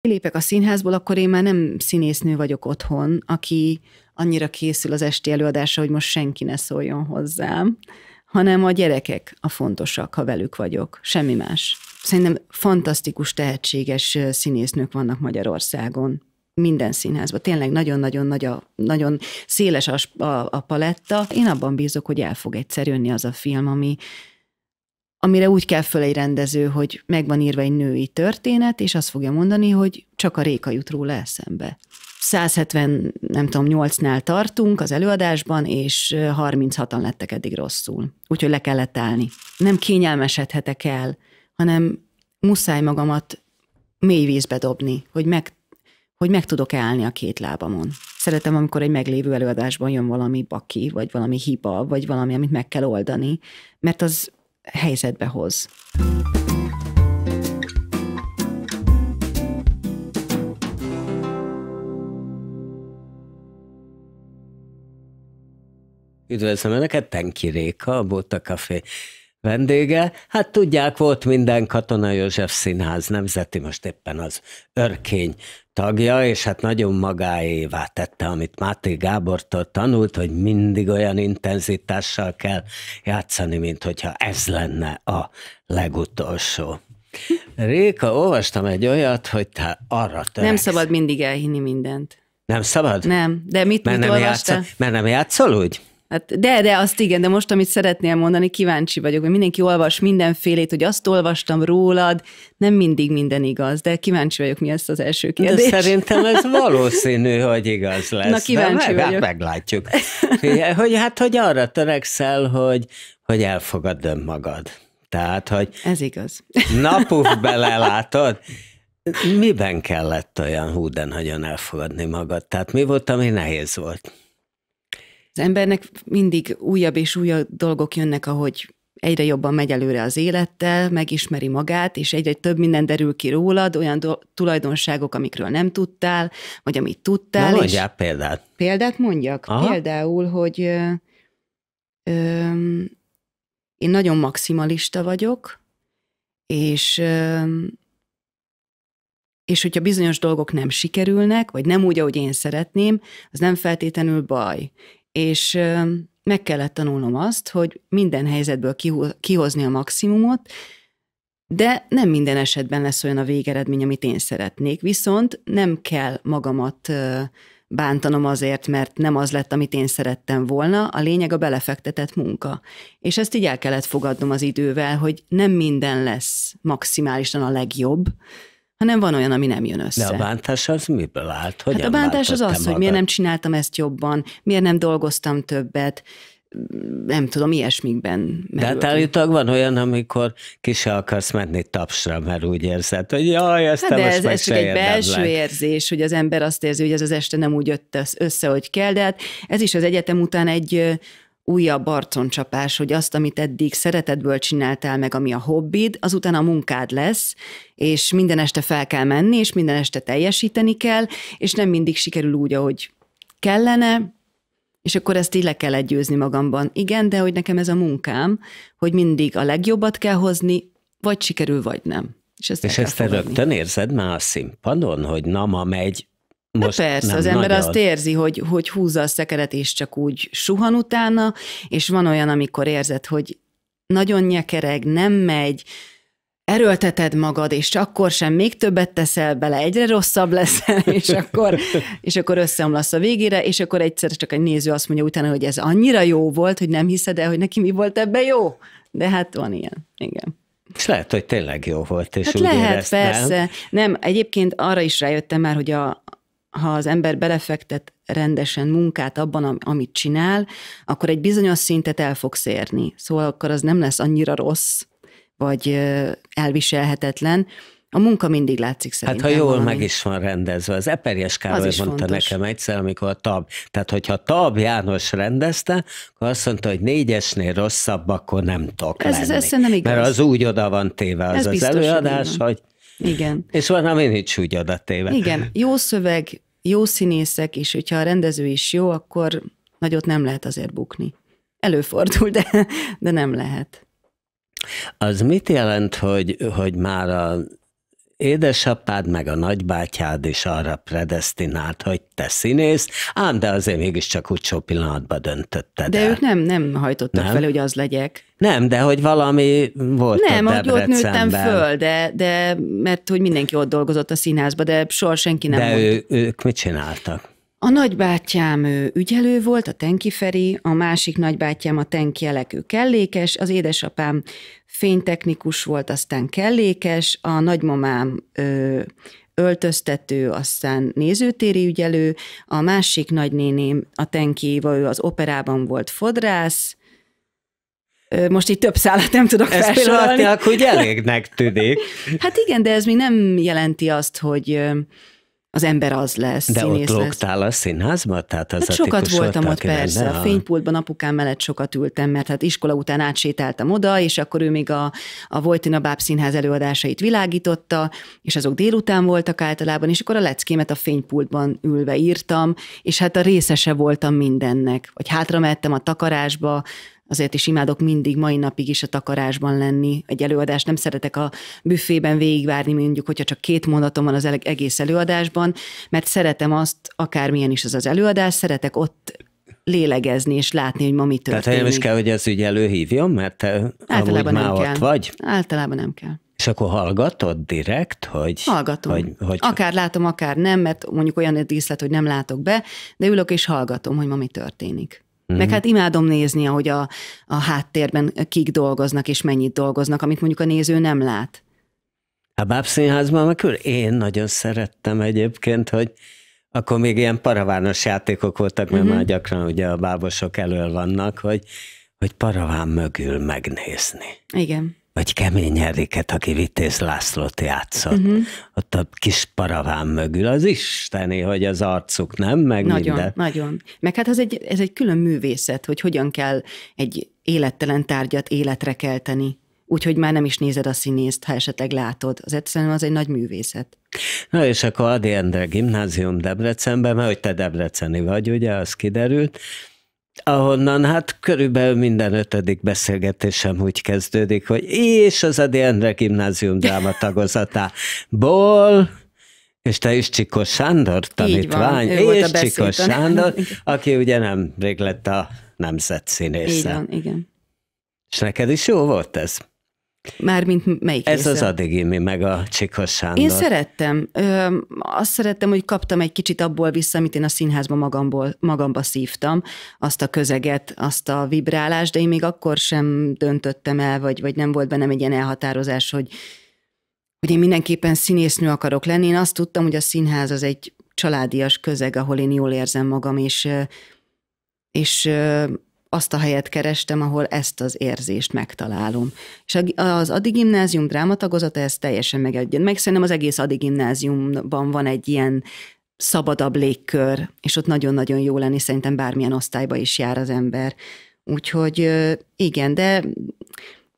kilépek a színházból, akkor én már nem színésznő vagyok otthon, aki annyira készül az esti előadásra, hogy most senki ne szóljon hozzám, hanem a gyerekek a fontosak, ha velük vagyok, semmi más. Szerintem fantasztikus, tehetséges színésznők vannak Magyarországon, minden színházban. Tényleg nagyon-nagyon nagy a, nagyon széles a, a, a paletta. Én abban bízok, hogy el fog egyszer jönni az a film, ami, amire úgy kell föl egy rendező, hogy megvan írva egy női történet, és azt fogja mondani, hogy csak a réka jut róla eszembe. 170, nem tudom, 8-nál tartunk az előadásban, és 36-an lettek eddig rosszul. Úgyhogy le kellett állni. Nem kényelmesedhetek el, hanem muszáj magamat mély vízbe dobni, hogy meg, hogy meg tudok állni a két lábamon. Szeretem, amikor egy meglévő előadásban jön valami baki, vagy valami hiba, vagy valami, amit meg kell oldani, mert az helyzetbe hoz. Üdvözlöm Önöket, Penki Réka, a Bóta Café vendége. Hát tudják, volt minden Katona József Színház nemzeti, most éppen az örkény tagja, és hát nagyon magáévá tette, amit Máté Gábortól tanult, hogy mindig olyan intenzitással kell játszani, mint hogyha ez lenne a legutolsó. Réka, olvastam egy olyat, hogy te arra törekszel. Nem szabad mindig elhinni mindent. Nem szabad? Nem, de mit, mert mit nem olvastál? játszol, Mert nem játszol úgy? Hát de, de azt igen, de most, amit szeretnél mondani, kíváncsi vagyok, hogy mindenki olvas mindenfélét, hogy azt olvastam rólad, nem mindig minden igaz, de kíváncsi vagyok, mi ezt az első kérdés. De szerintem ez valószínű, hogy igaz lesz. Na kíváncsi meg, hát, vagyok. Meglátjuk. Hogy, hát, hogy arra törekszel, hogy, hogy elfogadd önmagad. Tehát, hogy... Ez igaz. Napuf belelátod. Miben kellett olyan húden nagyon elfogadni magad? Tehát mi volt, ami nehéz volt? Az embernek mindig újabb és újabb dolgok jönnek, ahogy egyre jobban megy előre az élettel, megismeri magát, és egyre több minden derül ki rólad, olyan do- tulajdonságok, amikről nem tudtál, vagy amit tudtál. Na, mondjál és példát. Példát mondjak. Aha. Például, hogy ö, ö, én nagyon maximalista vagyok, és ö, és hogyha bizonyos dolgok nem sikerülnek, vagy nem úgy, ahogy én szeretném, az nem feltétlenül baj és meg kellett tanulnom azt, hogy minden helyzetből kihozni a maximumot, de nem minden esetben lesz olyan a végeredmény, amit én szeretnék, viszont nem kell magamat bántanom azért, mert nem az lett, amit én szerettem volna, a lényeg a belefektetett munka. És ezt így el kellett fogadnom az idővel, hogy nem minden lesz maximálisan a legjobb, hanem van olyan, ami nem jön össze. De a bántás az miből állt? Hogyan hát a bántás az az, magad? hogy miért nem csináltam ezt jobban, miért nem dolgoztam többet, nem tudom, ilyesmikben. De hát állítólag van olyan, amikor ki se akarsz menni tapsra, mert úgy érzed, hogy jaj, ezt hát de most ez, ez csak egy belső érzés, hogy az ember azt érzi, hogy ez az este nem úgy jött össze, hogy kell, de hát ez is az egyetem után egy újabb arconcsapás, hogy azt, amit eddig szeretetből csináltál meg, ami a hobbid, azután a munkád lesz, és minden este fel kell menni, és minden este teljesíteni kell, és nem mindig sikerül úgy, ahogy kellene, és akkor ezt így le kell egyőzni magamban. Igen, de hogy nekem ez a munkám, hogy mindig a legjobbat kell hozni, vagy sikerül, vagy nem. És ezt, és ezt te rögtön érzed már a színpadon, hogy na, ma megy most persze, az ember nagyad. azt érzi, hogy, hogy húzza a szekeret, és csak úgy suhan utána, és van olyan, amikor érzed, hogy nagyon nyekereg, nem megy, erőlteted magad, és akkor sem még többet teszel bele, egyre rosszabb leszel, és akkor, és akkor összeomlasz a végére, és akkor egyszer csak egy néző azt mondja utána, hogy ez annyira jó volt, hogy nem hiszed el, hogy neki mi volt ebben jó. De hát van ilyen, igen. És lehet, hogy tényleg jó volt, és hát úgy lehet, éreztem. persze. Nem, egyébként arra is rájöttem már, hogy a, ha az ember belefektet rendesen munkát abban, amit csinál, akkor egy bizonyos szintet el fogsz érni. Szóval akkor az nem lesz annyira rossz, vagy elviselhetetlen. A munka mindig látszik szerintem. Hát ha jól valami. meg is van rendezve. Az Eperjes Károly az mondta fontos. nekem egyszer, amikor a Tab, tehát hogyha Tab János rendezte, akkor azt mondta, hogy négyesnél rosszabb, akkor nem tudok ez, lenni. Ez, ez nem igaz. Mert az úgy oda van téve az ez az biztos, előadás, hogy igen. És van, ami nincs úgy adatéve. Igen. Jó szöveg, jó színészek, és hogyha a rendező is jó, akkor nagyot nem lehet azért bukni. Előfordul, de, de nem lehet. Az mit jelent, hogy, hogy már a Édesapád meg a nagybátyád is arra predestinált, hogy te színész, ám de azért mégiscsak utcsó pillanatban döntötted De el. ők nem, nem hajtottak nem? fel, hogy az legyek. Nem, de hogy valami volt Nem, a hogy ott nőttem föl, de, de mert hogy mindenki ott dolgozott a színházba, de soha senki nem De ő, ők mit csináltak? A nagybátyám ő ügyelő volt, a tenkiferi, a másik nagybátyám a Tenki Elek, kellékes, az édesapám fénytechnikus volt, aztán kellékes, a nagymamám ö, öltöztető, aztán nézőtéri ügyelő, a másik nagynéném, a Tenki vagy ő az operában volt fodrász, most itt több szállat nem tudok ez felsorolni. Ez hogy elégnek tűnik. Hát igen, de ez még nem jelenti azt, hogy az ember az lesz. De ott lógtál lesz. a színházba? Tehát az hát sokat voltam ott persze, a fénypultban apukám mellett sokat ültem, mert hát iskola után átsétáltam oda, és akkor ő még a, a Vojtina Báb színház előadásait világította, és azok délután voltak általában, és akkor a leckémet a fénypultban ülve írtam, és hát a részese voltam mindennek. Vagy hátra mehettem a takarásba, Azért is imádok mindig, mai napig is a takarásban lenni egy előadást. Nem szeretek a büfében végigvárni, mondjuk, hogyha csak két mondatom van az egész előadásban, mert szeretem azt, akármilyen is az az előadás, szeretek ott lélegezni és látni, hogy ma mi történik. Tehát nem is kell, hogy ez ügy előhívjon, mert te Általában amúgy már ott kell. vagy? Általában nem kell. És akkor hallgatod direkt, hogy... Hallgatom. Hogy, hogy... Akár látom, akár nem, mert mondjuk olyan díszlet, hogy nem látok be, de ülök és hallgatom, hogy ma mi történik. Mm-hmm. Meg mhm. hát imádom nézni, ahogy a, a háttérben kik dolgoznak, és mennyit dolgoznak, amit mondjuk a néző nem lát. A bábszínházban megül én nagyon szerettem egyébként, hogy akkor még ilyen paravános játékok voltak, mert mm-hmm. már gyakran ugye a bábosok elől vannak, hogy, hogy paraván mögül megnézni. Igen vagy Kemény Henriket, aki Vitéz Lászlót játszott, uh-huh. ott a kis paraván mögül, az isteni, hogy az arcuk nem, meg Nagyon, minden. nagyon. Meg hát ez egy, ez egy külön művészet, hogy hogyan kell egy élettelen tárgyat életre kelteni úgyhogy már nem is nézed a színészt, ha esetleg látod. Az egyszerűen az egy nagy művészet. Na és akkor Adi Endre gimnázium Debrecenben, mert hogy te debreceni vagy, ugye, az kiderült, ahonnan hát körülbelül minden ötödik beszélgetésem úgy kezdődik, hogy és az Adi Endre gimnázium tagozatából, és te is Csikos Sándor tanítvány, van, és Csikos Sándor, aki ugye nem rég lett a nemzetszínésze. Így van, igen. És neked is jó volt ez? Mármint melyik Ez része? az Adigimi, meg a Csikos Sándor. Én szerettem. Ö, azt szerettem, hogy kaptam egy kicsit abból vissza, amit én a színházban magamból, magamba szívtam, azt a közeget, azt a vibrálást, de én még akkor sem döntöttem el, vagy, vagy nem volt bennem egy ilyen elhatározás, hogy, hogy én mindenképpen színésznő akarok lenni. Én azt tudtam, hogy a színház az egy családias közeg, ahol én jól érzem magam, és, és azt a helyet kerestem, ahol ezt az érzést megtalálom. És az Adi Gimnázium drámatagozata ez teljesen megegyen. Meg szerintem az egész Adi Gimnáziumban van egy ilyen szabadabb légkör, és ott nagyon-nagyon jó lenni, szerintem bármilyen osztályba is jár az ember. Úgyhogy igen, de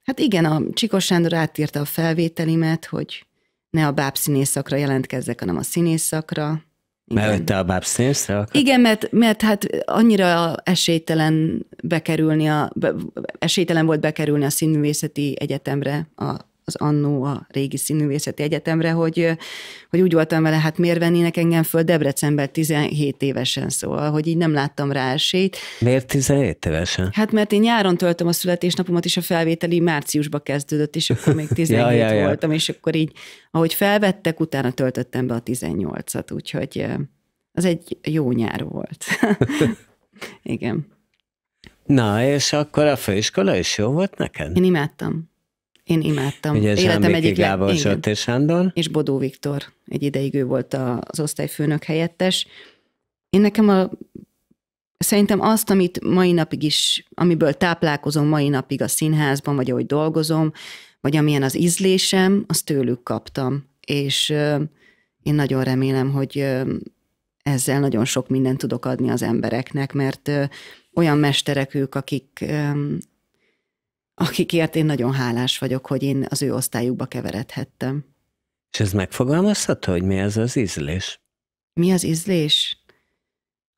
hát igen, a Csikos Sándor átírta a felvételimet, hogy ne a báb szakra jelentkezzek, hanem a színészakra. Mert Mellette a bábszínszre? Igen, mert, mert hát annyira esélytelen bekerülni a, esélytelen volt bekerülni a színművészeti egyetemre a az annó a régi színművészeti egyetemre, hogy, hogy úgy voltam vele, hát miért vennének engem föl Debrecenben 17 évesen, szóval, hogy így nem láttam rá esélyt. Miért 17 évesen? Hát mert én nyáron töltöm a születésnapomat, és a felvételi márciusba kezdődött, és akkor még 17 ja, ja, ja. voltam, és akkor így, ahogy felvettek, utána töltöttem be a 18-at, úgyhogy az egy jó nyár volt. Igen. Na, és akkor a főiskola is jó volt neked? Én imádtam. Én imádtam. Ugye Életem egyik Gábor Zsoltér Sándor. És Bodó Viktor. Egy ideig ő volt az osztályfőnök helyettes. Én nekem a Szerintem azt, amit mai napig is, amiből táplálkozom mai napig a színházban, vagy ahogy dolgozom, vagy amilyen az ízlésem, azt tőlük kaptam. És én nagyon remélem, hogy ezzel nagyon sok mindent tudok adni az embereknek, mert olyan mesterek ők, akik, akikért én nagyon hálás vagyok, hogy én az ő osztályukba keveredhettem. És ez megfogalmazható, hogy mi ez az ízlés? Mi az ízlés?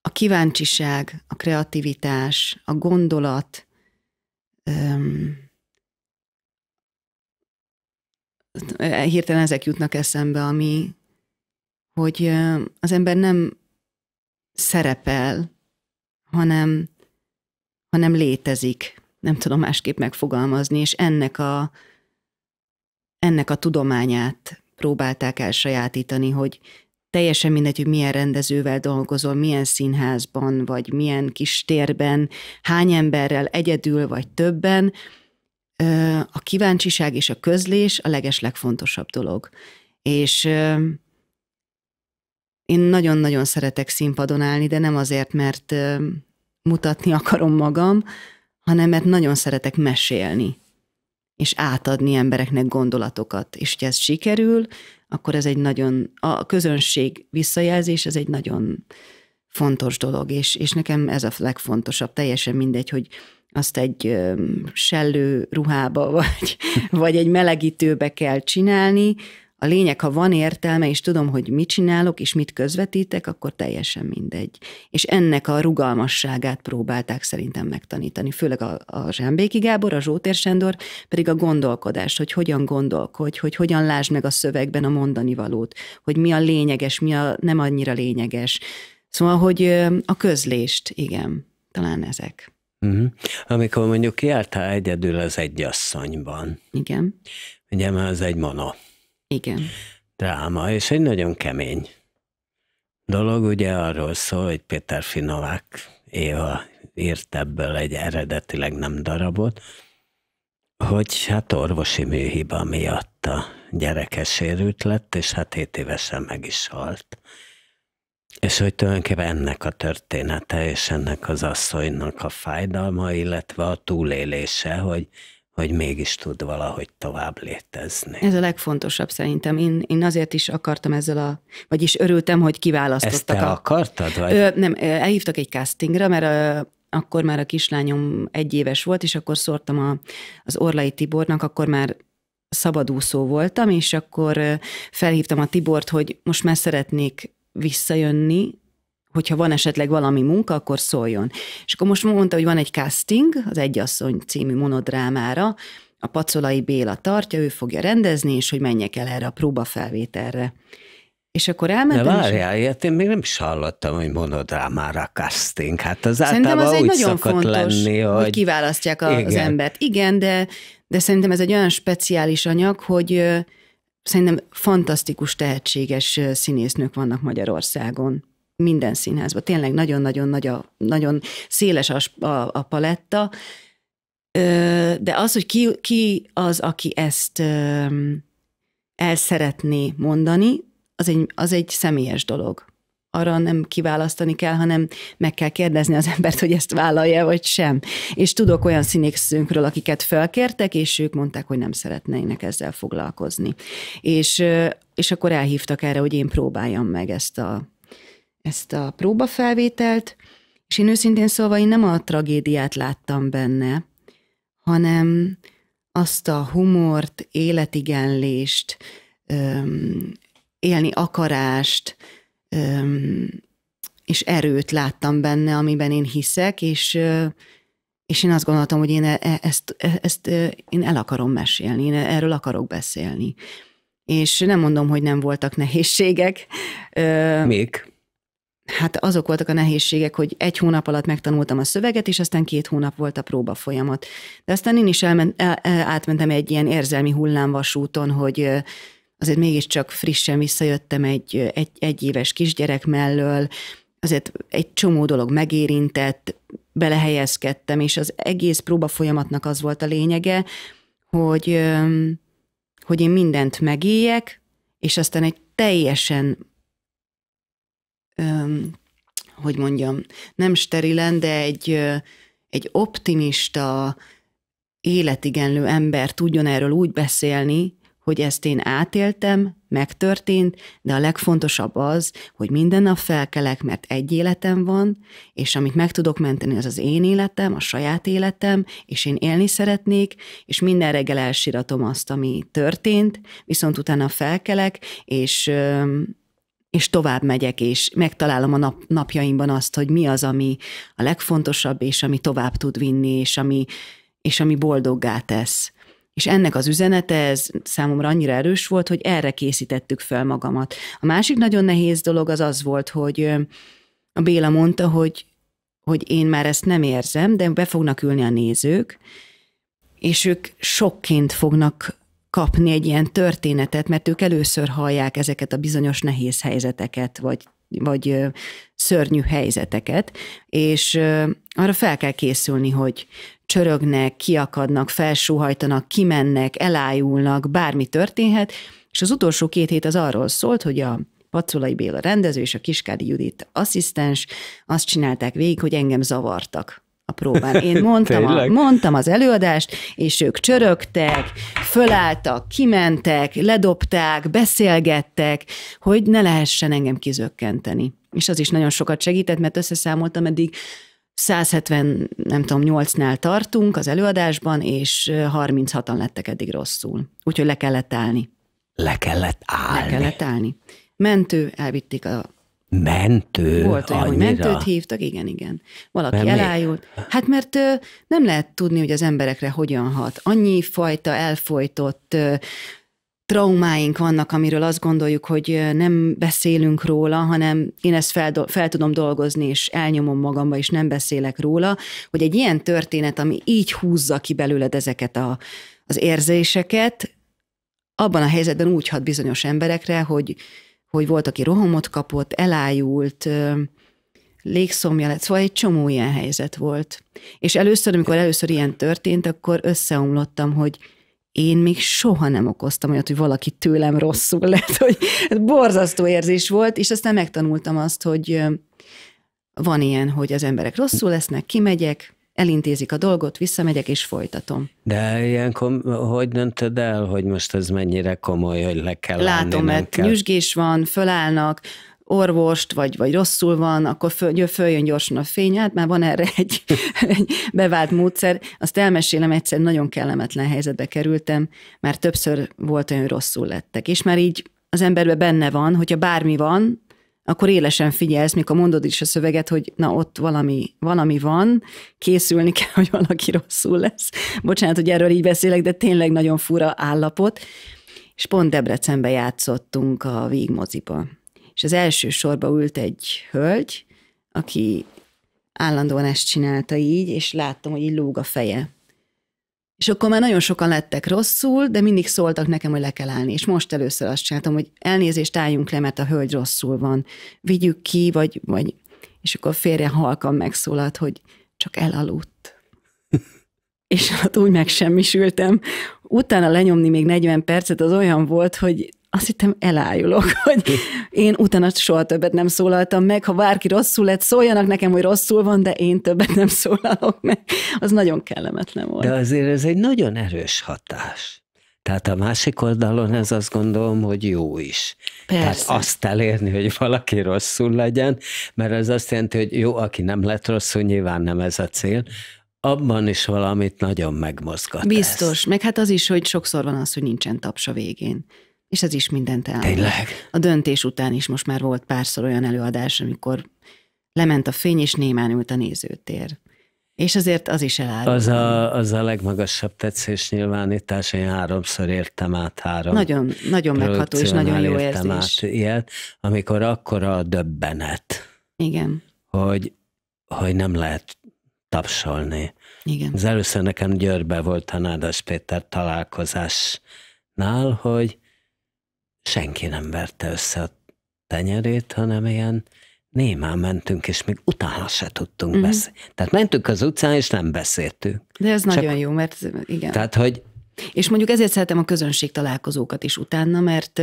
A kíváncsiság, a kreativitás, a gondolat, öm, hirtelen ezek jutnak eszembe, ami, hogy az ember nem szerepel, hanem, hanem létezik nem tudom másképp megfogalmazni, és ennek a, ennek a tudományát próbálták elsajátítani, hogy teljesen mindegy, hogy milyen rendezővel dolgozol, milyen színházban, vagy milyen kis térben, hány emberrel, egyedül, vagy többen, a kíváncsiság és a közlés a legeslegfontosabb dolog. És én nagyon-nagyon szeretek színpadon állni, de nem azért, mert mutatni akarom magam, hanem mert nagyon szeretek mesélni, és átadni embereknek gondolatokat. És ha ez sikerül, akkor ez egy nagyon, a közönség visszajelzés, ez egy nagyon fontos dolog, és, és nekem ez a legfontosabb, teljesen mindegy, hogy azt egy sellő ruhába, vagy, vagy egy melegítőbe kell csinálni, a lényeg, ha van értelme, és tudom, hogy mit csinálok, és mit közvetítek, akkor teljesen mindegy. És ennek a rugalmasságát próbálták szerintem megtanítani, főleg a, a Zsámbéki Gábor, a Zsótér Sándor, pedig a gondolkodást, hogy hogyan gondolkodj, hogy hogyan lásd meg a szövegben a mondani valót, hogy mi a lényeges, mi a nem annyira lényeges. Szóval, hogy a közlést, igen, talán ezek. Uh-huh. Amikor mondjuk jártál egyedül az egyasszonyban. Igen. Ugye, mert az egy mono igen. Dráma, és egy nagyon kemény dolog, ugye arról szól, hogy Péter Finovák Éva írt ebből egy eredetileg nem darabot, hogy hát orvosi műhiba miatt a gyereke sérült lett, és hát hét évesen meg is halt. És hogy tulajdonképpen ennek a története és ennek az asszonynak a fájdalma, illetve a túlélése, hogy hogy mégis tud valahogy tovább létezni. Ez a legfontosabb szerintem. Én, én azért is akartam ezzel a, vagyis örültem, hogy kiválasztottak. Ezt te a... akartad? Vagy? Ö, nem, elhívtak egy castingra, mert ö, akkor már a kislányom egy éves volt, és akkor szórtam a, az Orlai Tibornak, akkor már szabadúszó voltam, és akkor felhívtam a Tibort, hogy most már szeretnék visszajönni hogyha van esetleg valami munka, akkor szóljon. És akkor most mondta, hogy van egy casting, az Egyasszony című monodrámára, a Pacolai Béla tartja, ő fogja rendezni, és hogy menjek el erre a próbafelvételre. És akkor elmentem. De várjál, és... én még nem is hallottam, hogy monodrámára casting. Hát az szerintem általában az egy úgy nagyon fontos, lenni, hogy... hogy kiválasztják a, az embert. Igen, de, de szerintem ez egy olyan speciális anyag, hogy szerintem fantasztikus, tehetséges színésznők vannak Magyarországon minden színházba. Tényleg nagyon-nagyon nagy a, nagyon széles a, a, a paletta, de az, hogy ki, ki az, aki ezt el szeretné mondani, az egy, az egy személyes dolog. Arra nem kiválasztani kell, hanem meg kell kérdezni az embert, hogy ezt vállalja, vagy sem. És tudok olyan színészünkről, akiket felkértek, és ők mondták, hogy nem szeretnének ezzel foglalkozni. És, és akkor elhívtak erre, hogy én próbáljam meg ezt a ezt a próbafelvételt, és én őszintén szólva én nem a tragédiát láttam benne, hanem azt a humort, életigenlést, öm, élni akarást öm, és erőt láttam benne, amiben én hiszek, és, és én azt gondoltam, hogy én e-, e ezt, e- ezt én el akarom mesélni, én erről akarok beszélni. És nem mondom, hogy nem voltak nehézségek. Még? hát azok voltak a nehézségek, hogy egy hónap alatt megtanultam a szöveget, és aztán két hónap volt a próba folyamat. De aztán én is elment, el, átmentem egy ilyen érzelmi hullámvasúton, hogy azért mégiscsak frissen visszajöttem egy, egy, egy éves kisgyerek mellől, azért egy csomó dolog megérintett, belehelyezkedtem, és az egész próba folyamatnak az volt a lényege, hogy, hogy én mindent megéljek, és aztán egy teljesen hogy mondjam, nem sterilen, de egy, egy optimista, életigenlő ember tudjon erről úgy beszélni, hogy ezt én átéltem, megtörtént, de a legfontosabb az, hogy minden nap felkelek, mert egy életem van, és amit meg tudok menteni, az az én életem, a saját életem, és én élni szeretnék, és minden reggel elsiratom azt, ami történt, viszont utána felkelek, és és tovább megyek, és megtalálom a nap, napjaimban azt, hogy mi az, ami a legfontosabb, és ami tovább tud vinni, és ami, és ami boldoggá tesz. És ennek az üzenete, ez számomra annyira erős volt, hogy erre készítettük fel magamat. A másik nagyon nehéz dolog az az volt, hogy a Béla mondta, hogy, hogy én már ezt nem érzem, de be fognak ülni a nézők, és ők sokként fognak kapni egy ilyen történetet, mert ők először hallják ezeket a bizonyos nehéz helyzeteket, vagy, vagy szörnyű helyzeteket, és arra fel kell készülni, hogy csörögnek, kiakadnak, felsúhajtanak, kimennek, elájulnak, bármi történhet, és az utolsó két hét az arról szólt, hogy a Pacolai Béla rendező és a Kiskádi Judit asszisztens azt csinálták végig, hogy engem zavartak a próbán. Én mondtam, a, mondtam az előadást, és ők csörögtek, fölálltak, kimentek, ledobták, beszélgettek, hogy ne lehessen engem kizökkenteni. És az is nagyon sokat segített, mert összeszámoltam eddig 170, nem tudom, 8-nál tartunk az előadásban, és 36-an lettek eddig rosszul. Úgyhogy le kellett állni. Le kellett állni. Le kellett állni. Mentő, elvitték a Mentő? Volt olyan, hogy mentőt hívtak, igen, igen. Valaki mert elájult. Mi? Hát mert nem lehet tudni, hogy az emberekre hogyan hat. Annyi fajta elfolytott traumáink vannak, amiről azt gondoljuk, hogy nem beszélünk róla, hanem én ezt fel, fel tudom dolgozni, és elnyomom magamba, és nem beszélek róla, hogy egy ilyen történet, ami így húzza ki belőled ezeket a, az érzéseket, abban a helyzetben úgy hat bizonyos emberekre, hogy hogy volt, aki rohamot kapott, elájult, légszomja lett, szóval egy csomó ilyen helyzet volt. És először, amikor először ilyen történt, akkor összeomlottam, hogy én még soha nem okoztam olyat, hogy valaki tőlem rosszul lett, hogy borzasztó érzés volt, és aztán megtanultam azt, hogy van ilyen, hogy az emberek rosszul lesznek, kimegyek, elintézik a dolgot, visszamegyek és folytatom. De ilyenkor hogy döntöd el, hogy most ez mennyire komoly, hogy le kell Látom, állni, mert kell. nyüzsgés van, fölállnak, orvost, vagy, vagy rosszul van, akkor föl, följön gyorsan a fény, hát már van erre egy, egy bevált módszer. Azt elmesélem, egyszer nagyon kellemetlen helyzetbe kerültem, már többször volt olyan, rosszul lettek, és már így az emberben benne van, hogyha bármi van, akkor élesen figyelsz, mikor mondod is a szöveget, hogy na ott valami, valami van, készülni kell, hogy valaki rosszul lesz. Bocsánat, hogy erről így beszélek, de tényleg nagyon fura állapot. És pont Debrecenbe játszottunk a végmoziba. És az első sorba ült egy hölgy, aki állandóan ezt csinálta így, és láttam, hogy így lóg a feje. És akkor már nagyon sokan lettek rosszul, de mindig szóltak nekem, hogy le kell állni. És most először azt csináltam, hogy elnézést álljunk le, mert a hölgy rosszul van. Vigyük ki, vagy, vagy... És akkor a férje halkan megszólalt, hogy csak elaludt. és hát úgy megsemmisültem. Utána lenyomni még 40 percet az olyan volt, hogy azt hittem elájulok, hogy én utána soha többet nem szólaltam meg, ha bárki rosszul lett, szóljanak nekem, hogy rosszul van, de én többet nem szólalok meg. Az nagyon kellemetlen volt. De azért ez egy nagyon erős hatás. Tehát a másik oldalon ez azt gondolom, hogy jó is. Persze. Tehát azt elérni, hogy valaki rosszul legyen, mert ez azt jelenti, hogy jó, aki nem lett rosszul, nyilván nem ez a cél, abban is valamit nagyon megmozgat. Biztos, ezt. meg hát az is, hogy sokszor van az, hogy nincsen tapsa végén és ez is mindent elmond. Tényleg? A döntés után is most már volt párszor olyan előadás, amikor lement a fény, és némán ült a nézőtér. És azért az is elárul. Az a, az a legmagasabb tetszés nyilvánítás, én háromszor értem át három. Nagyon, nagyon megható, és nagyon jó értem érzés. Át ilyet, amikor akkora a döbbenet. Igen. Hogy, hogy nem lehet tapsolni. Igen. Az először nekem Győrbe volt a Nádas Péter találkozásnál, hogy senki nem verte össze a tenyerét, hanem ilyen némán mentünk, és még utána se tudtunk uh-huh. beszélni. Tehát mentünk az utcán, és nem beszéltünk. De ez Csak, nagyon jó, mert igen. Tehát, hogy... És mondjuk ezért szeretem a közönség találkozókat is utána, mert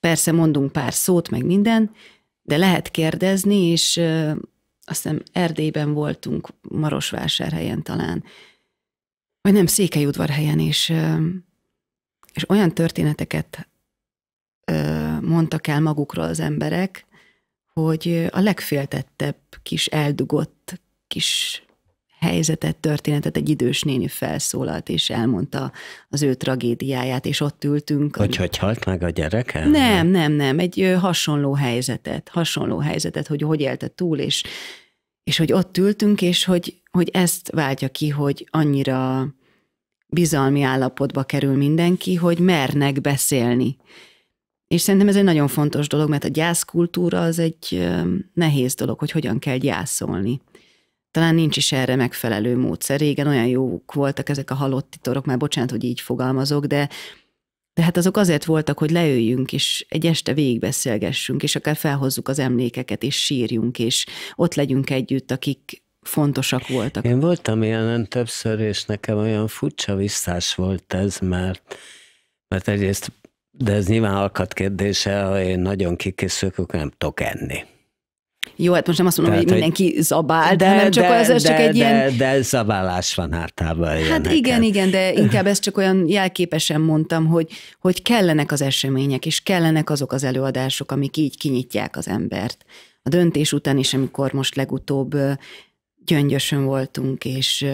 persze mondunk pár szót, meg minden, de lehet kérdezni, és azt hiszem Erdélyben voltunk, Marosvásárhelyen talán, vagy nem, Székelyudvarhelyen, és, és olyan történeteket mondtak el magukról az emberek, hogy a legféltettebb kis eldugott kis helyzetet, történetet egy idős néni felszólalt, és elmondta az ő tragédiáját, és ott ültünk. Hogy hogy halt meg a gyereke? Nem, nem, nem, egy hasonló helyzetet, hasonló helyzetet, hogy hogy élte túl, és, és hogy ott ültünk, és hogy, hogy ezt váltja ki, hogy annyira bizalmi állapotba kerül mindenki, hogy mernek beszélni. És szerintem ez egy nagyon fontos dolog, mert a gyászkultúra az egy nehéz dolog, hogy hogyan kell gyászolni. Talán nincs is erre megfelelő módszer. Régen olyan jók voltak ezek a halott titorok, már bocsánat, hogy így fogalmazok, de, de hát azok azért voltak, hogy leüljünk, és egy este végigbeszélgessünk, és akár felhozzuk az emlékeket, és sírjunk, és ott legyünk együtt, akik, fontosak voltak. Én voltam ilyen többször, és nekem olyan furcsa visszás volt ez, mert, mert egyrészt de ez nyilván alkat kérdése, ha én nagyon kikészülök, akkor nem tudok enni. Jó, hát most nem azt mondom, Tehát, hogy mindenki zabál, de, hanem csak de, az, az de, csak egy de, ilyen... De, de zabálás van általában. Hát ilyeneket. igen, igen, de inkább ezt csak olyan jelképesen mondtam, hogy, hogy kellenek az események, és kellenek azok az előadások, amik így kinyitják az embert. A döntés után is, amikor most legutóbb gyöngyösön voltunk, és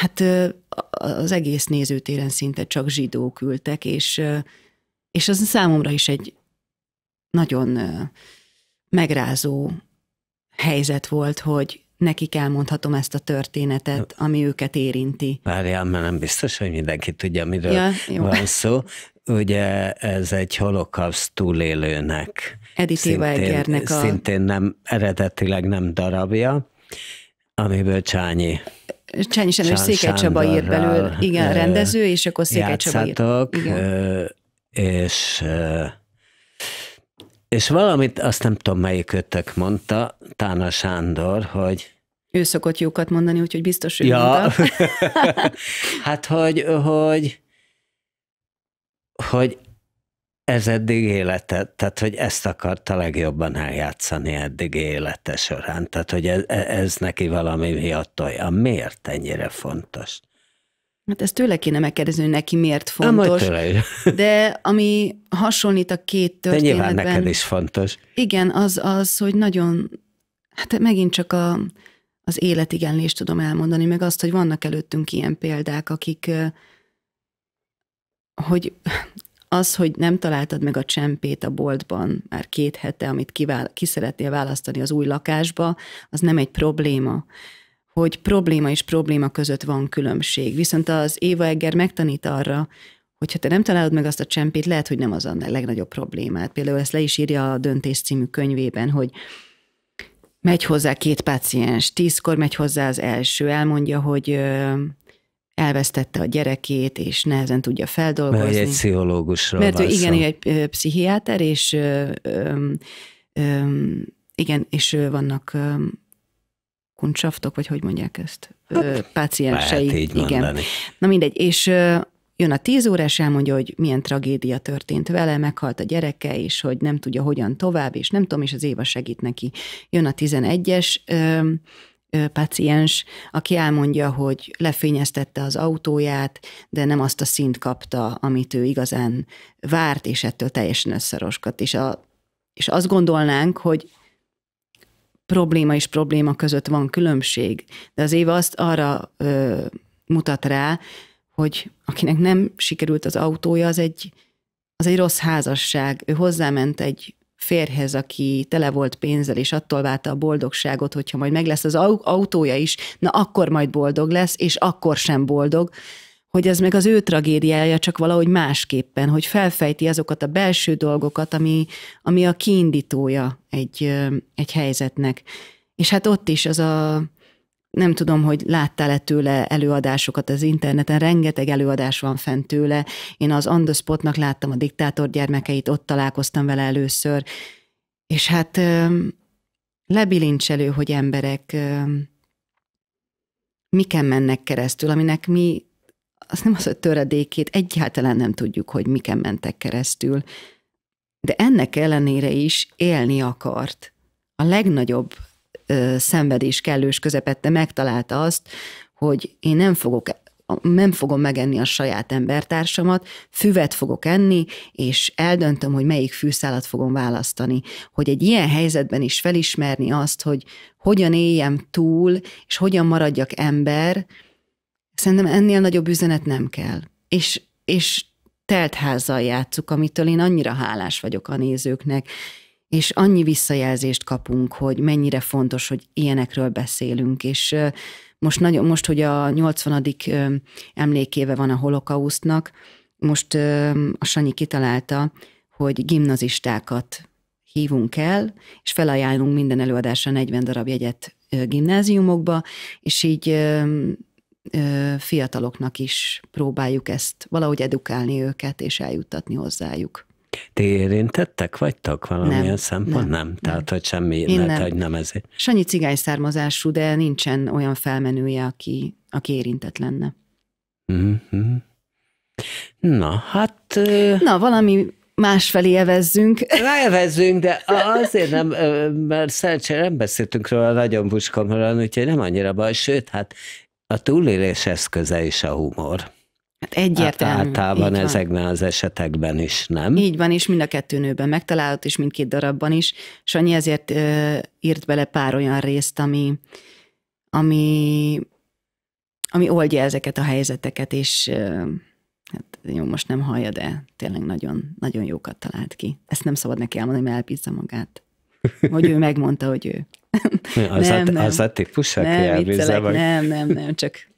Hát az egész nézőtéren szinte csak zsidók ültek, és, és az számomra is egy nagyon megrázó helyzet volt, hogy nekik elmondhatom ezt a történetet, ami őket érinti. Várjál, mert nem biztos, hogy mindenki tudja, miről ja, jó. van szó. Ugye ez egy holokauszt túlélőnek. Edith szintén, a... Szintén nem, eredetileg nem darabja, amiből Csányi Csányi Sándor, Székely Csaba írt belőle. Hát, igen, rendező, és akkor Székely Csaba írt. és és valamit, azt nem tudom, melyik ötök mondta, Tána Sándor, hogy... Ő szokott jókat mondani, úgyhogy biztos ő ja. hát, hogy, hogy, hogy ez eddig élete, tehát hogy ezt akarta legjobban eljátszani eddig élete során, tehát hogy ez, e-, ez neki valami miatt olyan. Miért ennyire fontos? Hát ezt tőle kéne megkérdezni, hogy neki miért fontos. Na, majd de ami hasonlít a két történetben. De nyilván neked is fontos. Igen, az, az hogy nagyon, hát megint csak a, az életigenlést tudom elmondani, meg azt, hogy vannak előttünk ilyen példák, akik, hogy az, hogy nem találtad meg a csempét a boltban már két hete, amit kivál, ki szeretnél választani az új lakásba, az nem egy probléma hogy probléma és probléma között van különbség. Viszont az Éva Egger megtanít arra, hogy ha te nem találod meg azt a csempét, lehet, hogy nem az a legnagyobb problémát. Például ezt le is írja a Döntés című könyvében, hogy megy hozzá két páciens, tízkor megy hozzá az első, elmondja, hogy elvesztette a gyerekét, és nehezen tudja feldolgozni. Mert egy pszichológusról Mert ő, igen, ő egy pszichiáter, és ö, ö, ö, igen, és vannak ö, kuncsaftok, vagy hogy mondják ezt? Ö, hát, páciensei. Lehet így igen. Na mindegy, és ö, jön a tíz órás, elmondja, hogy milyen tragédia történt vele, meghalt a gyereke, és hogy nem tudja hogyan tovább, és nem tudom, és az Éva segít neki. Jön a tizenegyes, paciens, aki elmondja, hogy lefényeztette az autóját, de nem azt a szint kapta, amit ő igazán várt, és ettől teljesen összeroskat. És, a, és azt gondolnánk, hogy probléma és probléma között van különbség, de az év azt arra ö, mutat rá, hogy akinek nem sikerült az autója, az egy, az egy rossz házasság. Ő hozzáment egy férhez, aki tele volt pénzzel, és attól válta a boldogságot, hogyha majd meg lesz az autója is, na akkor majd boldog lesz, és akkor sem boldog, hogy ez meg az ő tragédiája csak valahogy másképpen, hogy felfejti azokat a belső dolgokat, ami, ami a kiindítója egy, egy helyzetnek. És hát ott is az a, nem tudom, hogy láttál-e tőle előadásokat az interneten, rengeteg előadás van fent tőle. Én az On the Spotnak láttam a diktátor gyermekeit, ott találkoztam vele először. És hát lebilincselő, hogy emberek miken mennek keresztül, aminek mi azt nem az, hogy töredékét egyáltalán nem tudjuk, hogy miken mentek keresztül. De ennek ellenére is élni akart. A legnagyobb szenvedés kellős közepette megtalálta azt, hogy én nem fogok nem fogom megenni a saját embertársamat, füvet fogok enni, és eldöntöm, hogy melyik fűszálat fogom választani. Hogy egy ilyen helyzetben is felismerni azt, hogy hogyan éljem túl, és hogyan maradjak ember, szerintem ennél nagyobb üzenet nem kell. És, és telt házzal játszuk, amitől én annyira hálás vagyok a nézőknek, és annyi visszajelzést kapunk, hogy mennyire fontos, hogy ilyenekről beszélünk, és most, nagyon, most hogy a 80. emlékéve van a holokausznak, most a Sanyi kitalálta, hogy gimnazistákat hívunk el, és felajánlunk minden előadásra 40 darab jegyet gimnáziumokba, és így fiataloknak is próbáljuk ezt valahogy edukálni őket, és eljuttatni hozzájuk. Ti érintettek vagytok valamilyen nem, szempont? Nem. nem. Tehát, hogy semmi, Én lehet, nem. hogy nem ezért. Sanyi cigány származású, de nincsen olyan felmenője, aki, aki érintett lenne. Mm-hmm. Na, hát... Na, valami másfelé evezzünk. Evezzünk, de azért nem, mert szerencsére nem beszéltünk róla nagyon buskomoran, úgyhogy nem annyira baj, sőt, hát a túlélés eszköze is a humor. Hát egyértelmű. Általában ezekben az esetekben is, nem? Így van, és mind a kettő nőben megtalálod, és mindkét darabban is. Sanyi ezért ö, írt bele pár olyan részt, ami, ami, ami oldja ezeket a helyzeteket, és ö, hát jó, most nem hallja, de tényleg nagyon, nagyon jókat talált ki. Ezt nem szabad neki elmondani, mert elpizza magát. Hogy ő megmondta, hogy ő. Az, nem, a, nem. az a típus, aki nem, elbízza, vagy... nem, nem, nem, csak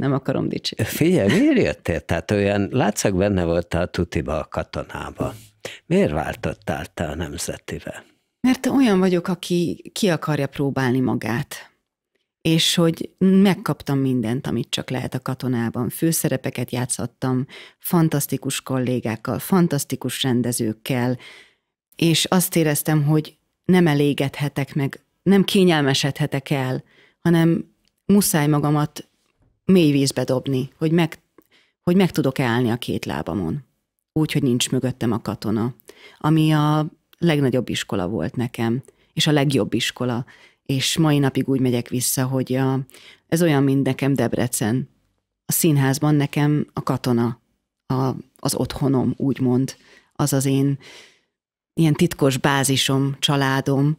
nem akarom dicsérni. Figyelj, miért jöttél? Tehát olyan, látszak benne voltál a tutiba, a katonába. Miért váltottál te a nemzetivel? Mert olyan vagyok, aki ki akarja próbálni magát. És hogy megkaptam mindent, amit csak lehet a katonában. Főszerepeket játszhattam, fantasztikus kollégákkal, fantasztikus rendezőkkel, és azt éreztem, hogy nem elégedhetek meg, nem kényelmesedhetek el, hanem muszáj magamat mély vízbe dobni, hogy meg, hogy meg tudok állni a két lábamon. Úgy, hogy nincs mögöttem a katona. Ami a legnagyobb iskola volt nekem, és a legjobb iskola. És mai napig úgy megyek vissza, hogy a, ez olyan, mint nekem Debrecen. A színházban nekem a katona, a, az otthonom, úgymond. Az az én ilyen titkos bázisom, családom,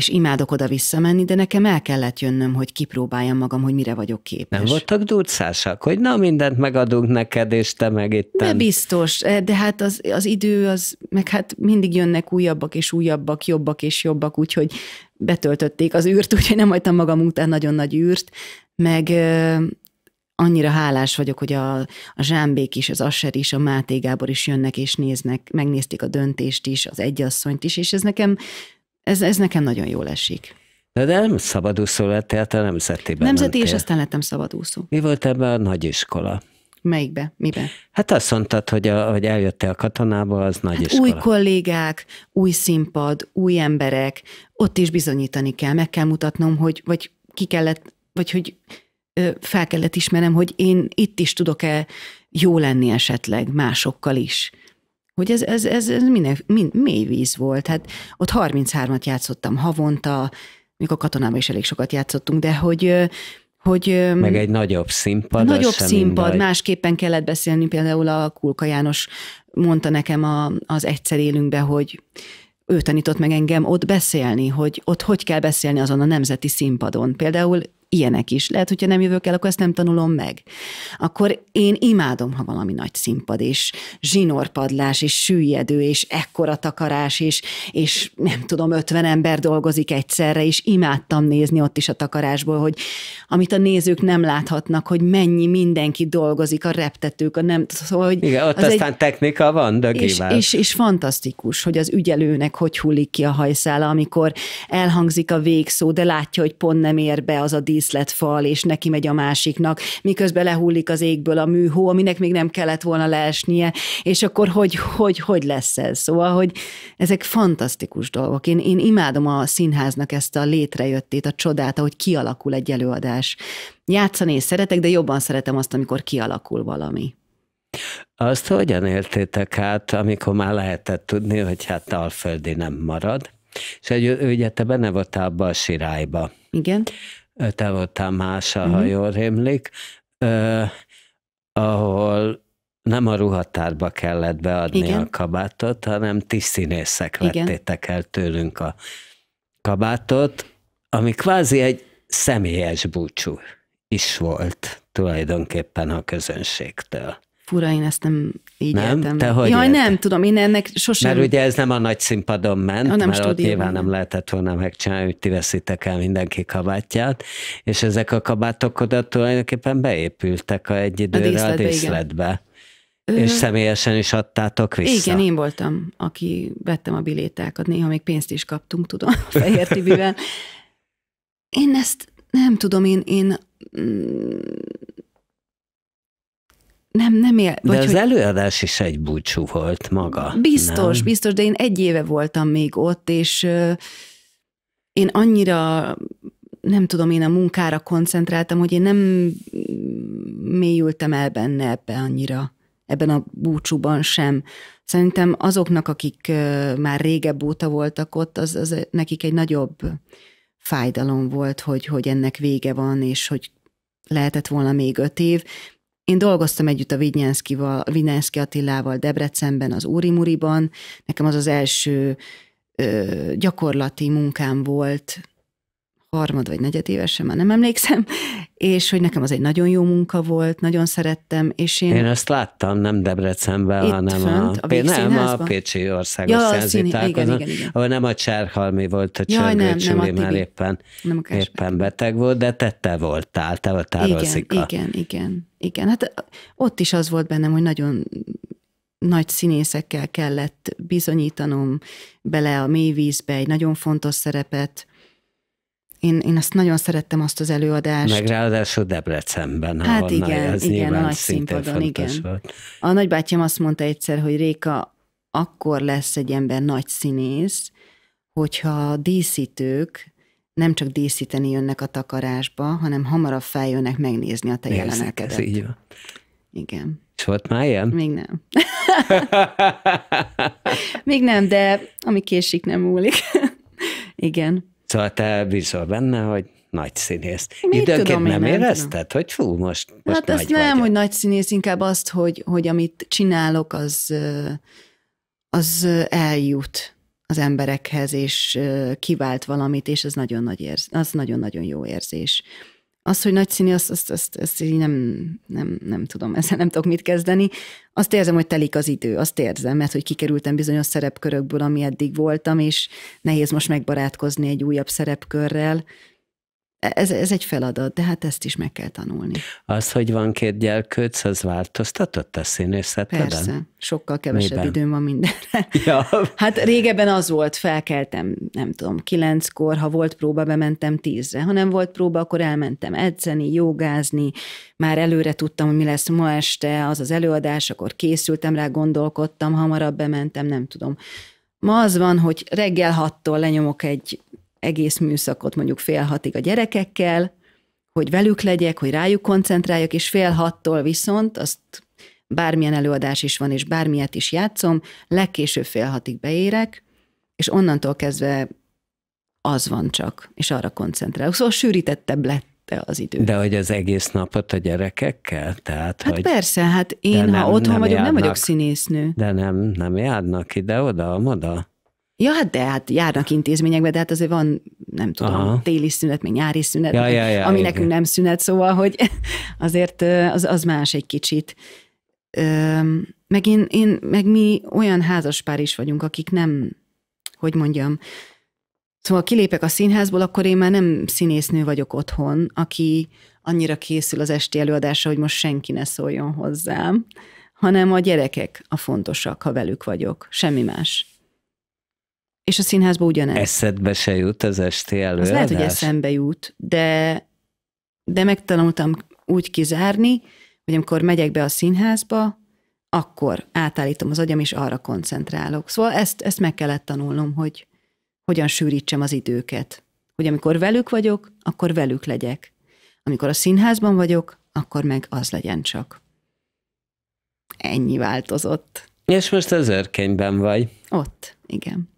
és imádok oda visszamenni, de nekem el kellett jönnöm, hogy kipróbáljam magam, hogy mire vagyok képes. Nem voltak durcásak, hogy na mindent megadunk neked, és te meg itt. Nem biztos, eh, de hát az, az idő, az, meg hát mindig jönnek újabbak és újabbak, jobbak és jobbak, úgyhogy betöltötték az űrt, úgyhogy nem hagytam magam után nagyon nagy űrt, meg annyira hálás vagyok, hogy a, a Zsámbék is, az Asser is, a Máté Gábor is jönnek és néznek, megnézték a döntést is, az egyasszonyt is, és ez nekem ez, ez nekem nagyon jól esik. De nem szabadúszó lettél, te nemzetiben Nemzeti, mentél. és aztán lettem szabadúszó. Mi volt ebben a nagyiskola? Melyikbe? Miben? Hát azt mondtad, hogy, a, hogy eljöttél katonába, az nagy hát iskola. Új kollégák, új színpad, új emberek, ott is bizonyítani kell, meg kell mutatnom, hogy vagy ki kellett, vagy hogy ö, fel kellett ismernem, hogy én itt is tudok-e jó lenni esetleg másokkal is hogy ez, ez, ez, ez minden, mind, mély víz volt. Hát ott 33-at játszottam havonta, mikor katonában is elég sokat játszottunk, de hogy hogy... Meg egy nagyobb színpad. Nagyobb színpad, mindegy. másképpen kellett beszélni, például a Kulka János mondta nekem a, az egyszer élünkbe, hogy ő tanított meg engem ott beszélni, hogy ott hogy kell beszélni azon a nemzeti színpadon. Például ilyenek is. Lehet, hogyha nem jövök el, akkor ezt nem tanulom meg. Akkor én imádom, ha valami nagy színpad, és zsinórpadlás, és süllyedő, és ekkora takarás, és, és nem tudom, ötven ember dolgozik egyszerre, és imádtam nézni ott is a takarásból, hogy amit a nézők nem láthatnak, hogy mennyi mindenki dolgozik, a reptetők, a nem, szóval, hogy Igen, ott az aztán egy... technika van, de És, és, és fantasztikus, hogy az ügyelőnek hogy hullik ki a hajszála, amikor elhangzik a végszó, de látja, hogy pont nem ér be az a dísz, díszletfal, és neki megy a másiknak, miközben lehullik az égből a műhó, aminek még nem kellett volna leesnie, és akkor hogy, hogy, hogy lesz ez? Szóval, hogy ezek fantasztikus dolgok. Én, én imádom a színháznak ezt a létrejöttét, a csodát, ahogy kialakul egy előadás. Játszani és szeretek, de jobban szeretem azt, amikor kialakul valami. Azt hogyan éltétek át, amikor már lehetett tudni, hogy hát alföldi nem marad, és egy, ugye te benne voltál abba a sirályba. Igen te voltál mása, mm-hmm. jól rémlik, ahol nem a ruhatárba kellett beadni Igen. a kabátot, hanem ti színészek Igen. vettétek el tőlünk a kabátot, ami kvázi egy személyes búcsú is volt tulajdonképpen a közönségtől. Fura, én ezt nem így nem? Értem. Te hogy Jaj, értem? nem tudom, én ennek sosem... Mert ugye ez nem a nagy színpadon ment, nem mert ott nyilván nem lehetett volna megcsinálni, hogy ti veszitek el mindenki kabátját, és ezek a kabátok oda tulajdonképpen beépültek a egy időre a díszletbe. És személyesen is adtátok vissza? Igen, én voltam, aki vettem a bilétákat, néha még pénzt is kaptunk, tudom, a Fehér Tibivel. Én ezt nem tudom, én, én mm, nem, nem él. De vagy az hogy... előadás is egy búcsú volt maga. Biztos, nem? biztos, de én egy éve voltam még ott, és én annyira nem tudom, én a munkára koncentráltam, hogy én nem mélyültem el benne ebbe annyira, ebben a búcsúban sem. Szerintem azoknak, akik már régebb óta voltak ott, az, az nekik egy nagyobb fájdalom volt, hogy, hogy ennek vége van, és hogy lehetett volna még öt év, én dolgoztam együtt a Vignyánszkival, Vignyánszki Attilával Debrecenben, az Úri Muriban. Nekem az az első ö, gyakorlati munkám volt harmad vagy évesen, már nem emlékszem, és hogy nekem az egy nagyon jó munka volt, nagyon szerettem, és én... Én azt láttam, nem Debrecenben, itt hanem fönt, a, a nem, a Pécsi Országos ja, Szenzitálkozón, ahol nem a Cserhalmi volt a Csörgő nem, Csuli, nem, már éppen, nem éppen beteg volt, de te, te voltál, te voltál igen, Rozika. Igen, igen, igen. Hát ott is az volt bennem, hogy nagyon nagy színészekkel kellett bizonyítanom bele a mély vízbe egy nagyon fontos szerepet, én, én azt nagyon szerettem azt az előadást. Meg ráadásul Debrecenben. Hát igen, ez igen, a nagy színpadon, igen. Volt. A nagybátyám azt mondta egyszer, hogy Réka, akkor lesz egy ember nagy színész, hogyha díszítők nem csak díszíteni jönnek a takarásba, hanem hamarabb feljönnek megnézni a te Nézzük, Ez így van. Igen. És volt már ilyen? Még nem. Még nem, de ami késik, nem múlik. Igen. Szóval te bízol benne, hogy nagy színész. Mit Időnként tudom, nem érezted, hogy fú, most, most Hát nagy nem, vagyok. hogy nagy színész, inkább azt, hogy, hogy amit csinálok, az, az eljut az emberekhez, és kivált valamit, és ez nagyon nagy érz, az nagyon-nagyon jó érzés. Az, hogy nagy színi, azt, azt, azt, azt így nem, nem, nem tudom, ezzel nem tudok mit kezdeni. Azt érzem, hogy telik az idő, azt érzem, mert hogy kikerültem bizonyos szerepkörökből, ami eddig voltam, és nehéz most megbarátkozni egy újabb szerepkörrel, ez, ez egy feladat, de hát ezt is meg kell tanulni. Az, hogy van két gyerkőc, az változtatott a színészeteden? Persze, sokkal kevesebb Miben? időm van mindenre. Ja. Hát régebben az volt, felkeltem, nem tudom, kilenckor, ha volt próba, bementem tízre. Ha nem volt próba, akkor elmentem edzeni, jogázni, már előre tudtam, hogy mi lesz ma este, az az előadás, akkor készültem rá, gondolkodtam, hamarabb bementem, nem tudom. Ma az van, hogy reggel hattól lenyomok egy egész műszakot mondjuk fél hatig a gyerekekkel, hogy velük legyek, hogy rájuk koncentráljak, és fél hattól viszont azt bármilyen előadás is van, és bármilyet is játszom, legkésőbb fél hatig beérek, és onnantól kezdve az van csak, és arra koncentrálok. Szóval sűrítettebb lett az idő. De hogy az egész napot a gyerekekkel? Tehát, hát hogy... persze, hát én, nem, ha otthon nem vagyok, járnak, nem vagyok színésznő. De nem, nem járnak ide-oda, amoda? Ja, hát de hát járnak intézményekbe, de hát azért van, nem tudom, Aha. téli szünet, még nyári szünet, ja, ja, ja, ami ja, nekünk nem szünet, szóval, hogy azért az, az más egy kicsit. Meg én, én, meg mi olyan házaspár is vagyunk, akik nem, hogy mondjam, Szóval kilépek a színházból, akkor én már nem színésznő vagyok otthon, aki annyira készül az esti előadásra, hogy most senki ne szóljon hozzám, hanem a gyerekek a fontosak, ha velük vagyok, semmi más. És a színházba ugyanez. Eszedbe se jut az esti előadás? Az lehet, hogy eszembe jut, de, de megtanultam úgy kizárni, hogy amikor megyek be a színházba, akkor átállítom az agyam, és arra koncentrálok. Szóval ezt, ezt meg kellett tanulnom, hogy hogyan sűrítsem az időket. Hogy amikor velük vagyok, akkor velük legyek. Amikor a színházban vagyok, akkor meg az legyen csak. Ennyi változott. És most az örkényben vagy. Ott, igen.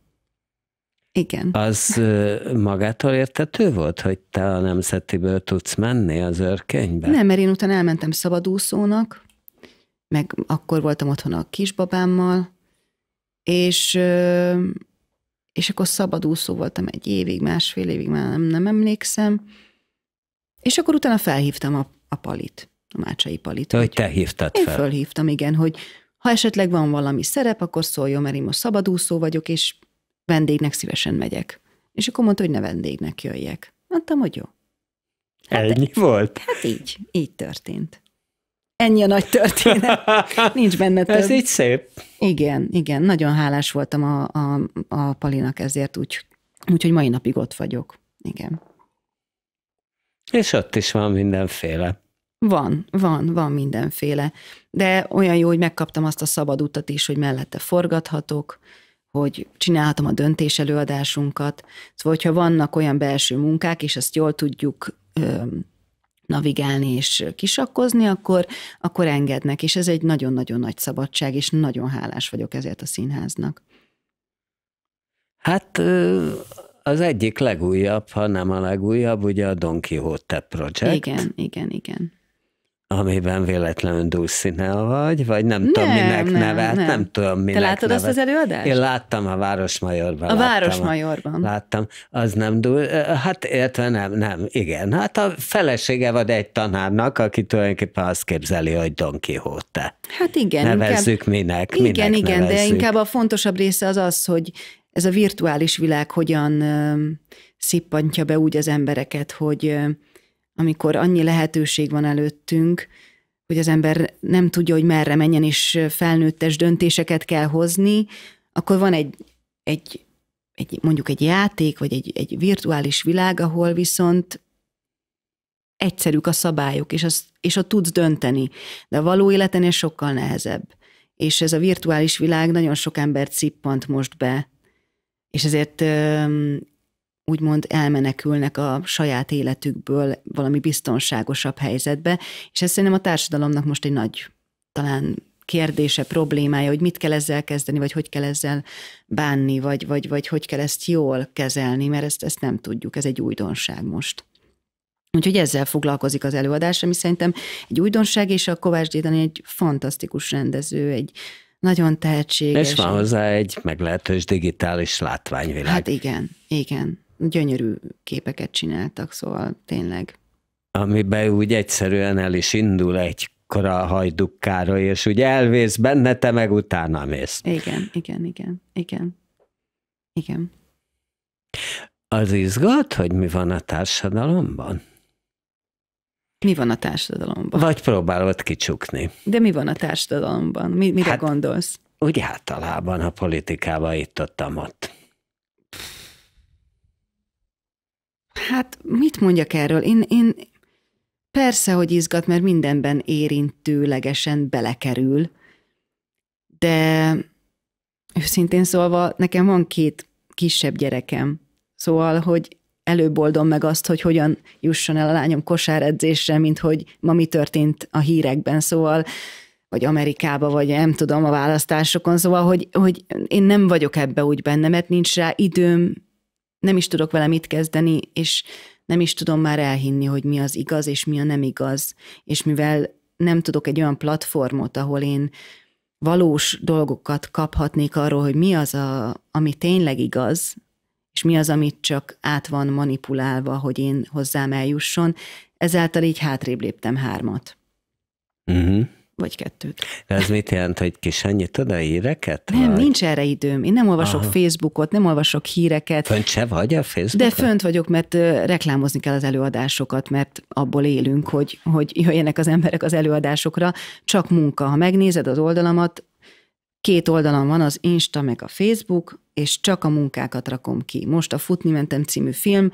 Igen. Az magától értető volt, hogy te a nemzetiből tudsz menni az örkénybe? Nem, mert én utána elmentem szabadúszónak, meg akkor voltam otthon a kisbabámmal, és, és akkor szabadúszó voltam egy évig, másfél évig, már nem, nem emlékszem, és akkor utána felhívtam a, a palit, a Mácsai palit. Hogy, hogy te hívtad én fel. Én fölhívtam, igen, hogy ha esetleg van valami szerep, akkor szóljon, mert én most szabadúszó vagyok, és vendégnek szívesen megyek. És akkor mondta, hogy ne vendégnek jöjjek. Mondtam, hogy jó. Hát Ennyi de, eh, volt? Hát így, így történt. Ennyi a nagy történet. Nincs benne több. Ez így szép. Igen, igen. Nagyon hálás voltam a, a, a Palinak ezért, úgyhogy úgy, mai napig ott vagyok. Igen. És ott is van mindenféle. Van, van, van mindenféle. De olyan jó, hogy megkaptam azt a szabad utat is, hogy mellette forgathatok, hogy csinálhatom a döntés előadásunkat. Szóval, hogyha vannak olyan belső munkák, és ezt jól tudjuk navigálni és kisakkozni, akkor, akkor engednek, és ez egy nagyon-nagyon nagy szabadság, és nagyon hálás vagyok ezért a színháznak. Hát az egyik legújabb, ha nem a legújabb, ugye a Don Quixote projekt. Igen, igen, igen amiben véletlenül Dulcinea vagy, vagy nem, nem tudom, minek nem, nevet, nem. nem tudom, minek Te látod nevet. azt az előadást? Én láttam a Városmajorban. A láttam, Városmajorban. Láttam, az nem Dul, hát értve nem, nem, igen. Hát a felesége vagy egy tanárnak, aki tulajdonképpen azt képzeli, hogy Don Quixote. Hát igen. Nevezzük inkább, minek, minek Igen, igen, nevezzük. de inkább a fontosabb része az az, hogy ez a virtuális világ hogyan szippantja be úgy az embereket, hogy amikor annyi lehetőség van előttünk, hogy az ember nem tudja, hogy merre menjen, és felnőttes döntéseket kell hozni, akkor van egy, egy, egy mondjuk egy játék, vagy egy, egy virtuális világ, ahol viszont egyszerűk a szabályok, és, az, és ott tudsz dönteni. De a való életen ez sokkal nehezebb. És ez a virtuális világ nagyon sok embert szippant most be. És ezért úgymond elmenekülnek a saját életükből valami biztonságosabb helyzetbe, és ez szerintem a társadalomnak most egy nagy talán kérdése, problémája, hogy mit kell ezzel kezdeni, vagy hogy kell ezzel bánni, vagy, vagy, vagy hogy kell ezt jól kezelni, mert ezt, ezt nem tudjuk, ez egy újdonság most. Úgyhogy ezzel foglalkozik az előadás, ami szerintem egy újdonság, és a Kovács Dédani egy fantasztikus rendező, egy nagyon tehetséges. És van hozzá egy meglehetős digitális látványvilág. Hát igen, igen gyönyörű képeket csináltak, szóval tényleg. Amiben úgy egyszerűen el is indul egy a hajdukkára, és ugye elvész benne, te meg utána mész. Igen, igen, igen, igen. Igen. Az izgat, hogy mi van a társadalomban? Mi van a társadalomban? Vagy próbálod kicsukni. De mi van a társadalomban? Mi, mire hát, gondolsz? Úgy általában a politikában itt-ott-ott. ott ott Hát mit mondjak erről? Én, én persze, hogy izgat, mert mindenben érintőlegesen belekerül, de őszintén szólva, nekem van két kisebb gyerekem, szóval, hogy előbb oldom meg azt, hogy hogyan jusson el a lányom kosáredzésre, mint hogy ma mi történt a hírekben, szóval vagy Amerikába, vagy nem tudom, a választásokon, szóval, hogy, hogy én nem vagyok ebbe úgy benne, mert nincs rá időm, nem is tudok vele mit kezdeni, és nem is tudom már elhinni, hogy mi az igaz, és mi a nem igaz. És mivel nem tudok egy olyan platformot, ahol én valós dolgokat kaphatnék arról, hogy mi az, a, ami tényleg igaz, és mi az, amit csak át van manipulálva, hogy én hozzám eljusson, ezáltal így hátrébb léptem hármat. Uh-huh vagy kettőt. De ez mit jelent, hogy kis kisenyit oda híreket? Nem, vagy? nincs erre időm. Én nem olvasok Aha. Facebookot, nem olvasok híreket. Fönt se vagy a Facebookon? De fönt vagyok, mert reklámozni kell az előadásokat, mert abból élünk, hogy, hogy jöjjenek az emberek az előadásokra. Csak munka. Ha megnézed az oldalamat, két oldalam van, az Insta meg a Facebook, és csak a munkákat rakom ki. Most a Futni mentem című film,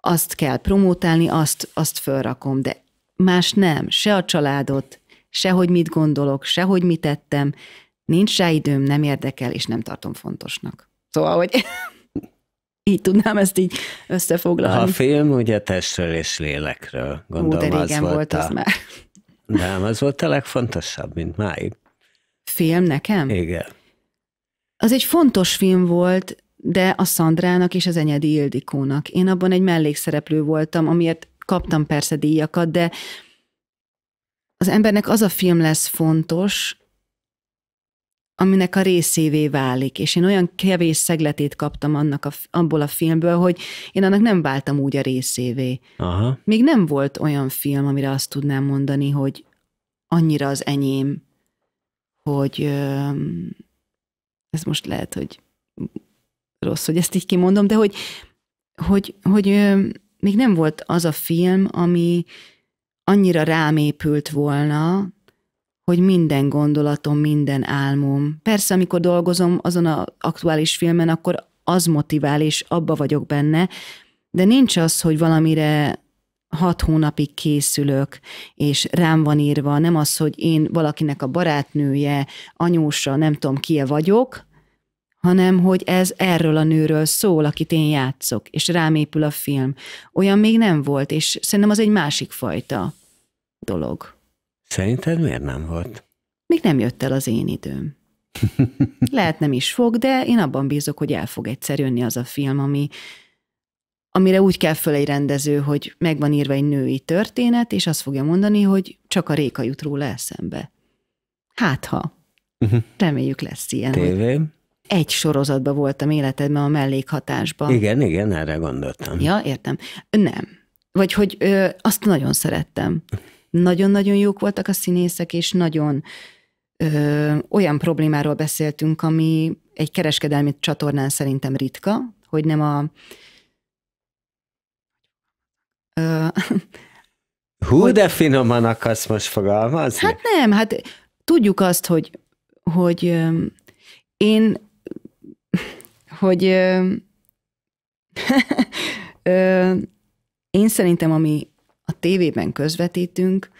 azt kell promótálni, azt, azt fölrakom, de más nem, se a családot, se hogy mit gondolok, se hogy mit tettem, nincs rá időm, nem érdekel, és nem tartom fontosnak. Szóval, hogy így tudnám ezt így összefoglalni. A film ugye testről és lélekről, gondolom Ú, de régen az volt a... az már. Nem, az volt a legfontosabb, mint máig. Film nekem? Igen. Az egy fontos film volt, de a Szandrának és az Enyedi Ildikónak. Én abban egy mellékszereplő voltam, amiért kaptam persze díjakat, de az embernek az a film lesz fontos, aminek a részévé válik. És én olyan kevés szegletét kaptam annak a, abból a filmből, hogy én annak nem váltam úgy a részévé. Aha. Még nem volt olyan film, amire azt tudnám mondani, hogy annyira az enyém, hogy ö, ez most lehet, hogy rossz, hogy ezt így kimondom, de hogy, hogy, hogy ö, még nem volt az a film, ami, annyira rám épült volna, hogy minden gondolatom, minden álmom. Persze, amikor dolgozom azon az aktuális filmen, akkor az motivál, és abba vagyok benne, de nincs az, hogy valamire hat hónapig készülök, és rám van írva, nem az, hogy én valakinek a barátnője, anyósa, nem tudom, kie vagyok, hanem hogy ez erről a nőről szól, akit én játszok, és rám épül a film. Olyan még nem volt, és szerintem az egy másik fajta dolog. Szerinted miért nem volt? Még nem jött el az én időm. Lehet nem is fog, de én abban bízok, hogy el fog egyszer jönni az a film, ami, amire úgy kell föl egy rendező, hogy megvan írva egy női történet, és azt fogja mondani, hogy csak a réka jut róla eszembe. Hát ha. Mhm. Reméljük lesz ilyen. Tévén? egy sorozatban voltam életedben a mellékhatásban. Igen, igen, erre gondoltam. Ja, értem. Nem. Vagy hogy ö, azt nagyon szerettem. Nagyon-nagyon jók voltak a színészek, és nagyon ö, olyan problémáról beszéltünk, ami egy kereskedelmi csatornán szerintem ritka, hogy nem a... Ö, Hú, hogy, de finoman akarsz most fogalmazni? Hát nem, hát tudjuk azt, hogy, hogy én hogy ö, ö, én szerintem, ami a tévében közvetítünk,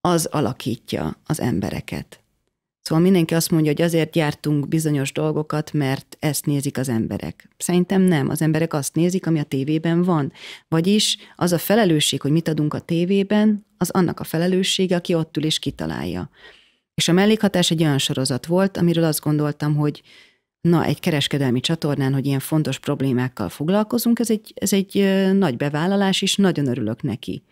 az alakítja az embereket. Szóval mindenki azt mondja, hogy azért jártunk bizonyos dolgokat, mert ezt nézik az emberek. Szerintem nem. Az emberek azt nézik, ami a tévében van. Vagyis az a felelősség, hogy mit adunk a tévében, az annak a felelőssége, aki ott ül és kitalálja. És a mellékhatás egy olyan sorozat volt, amiről azt gondoltam, hogy na, egy kereskedelmi csatornán, hogy ilyen fontos problémákkal foglalkozunk, ez egy, ez egy nagy bevállalás, és nagyon örülök neki.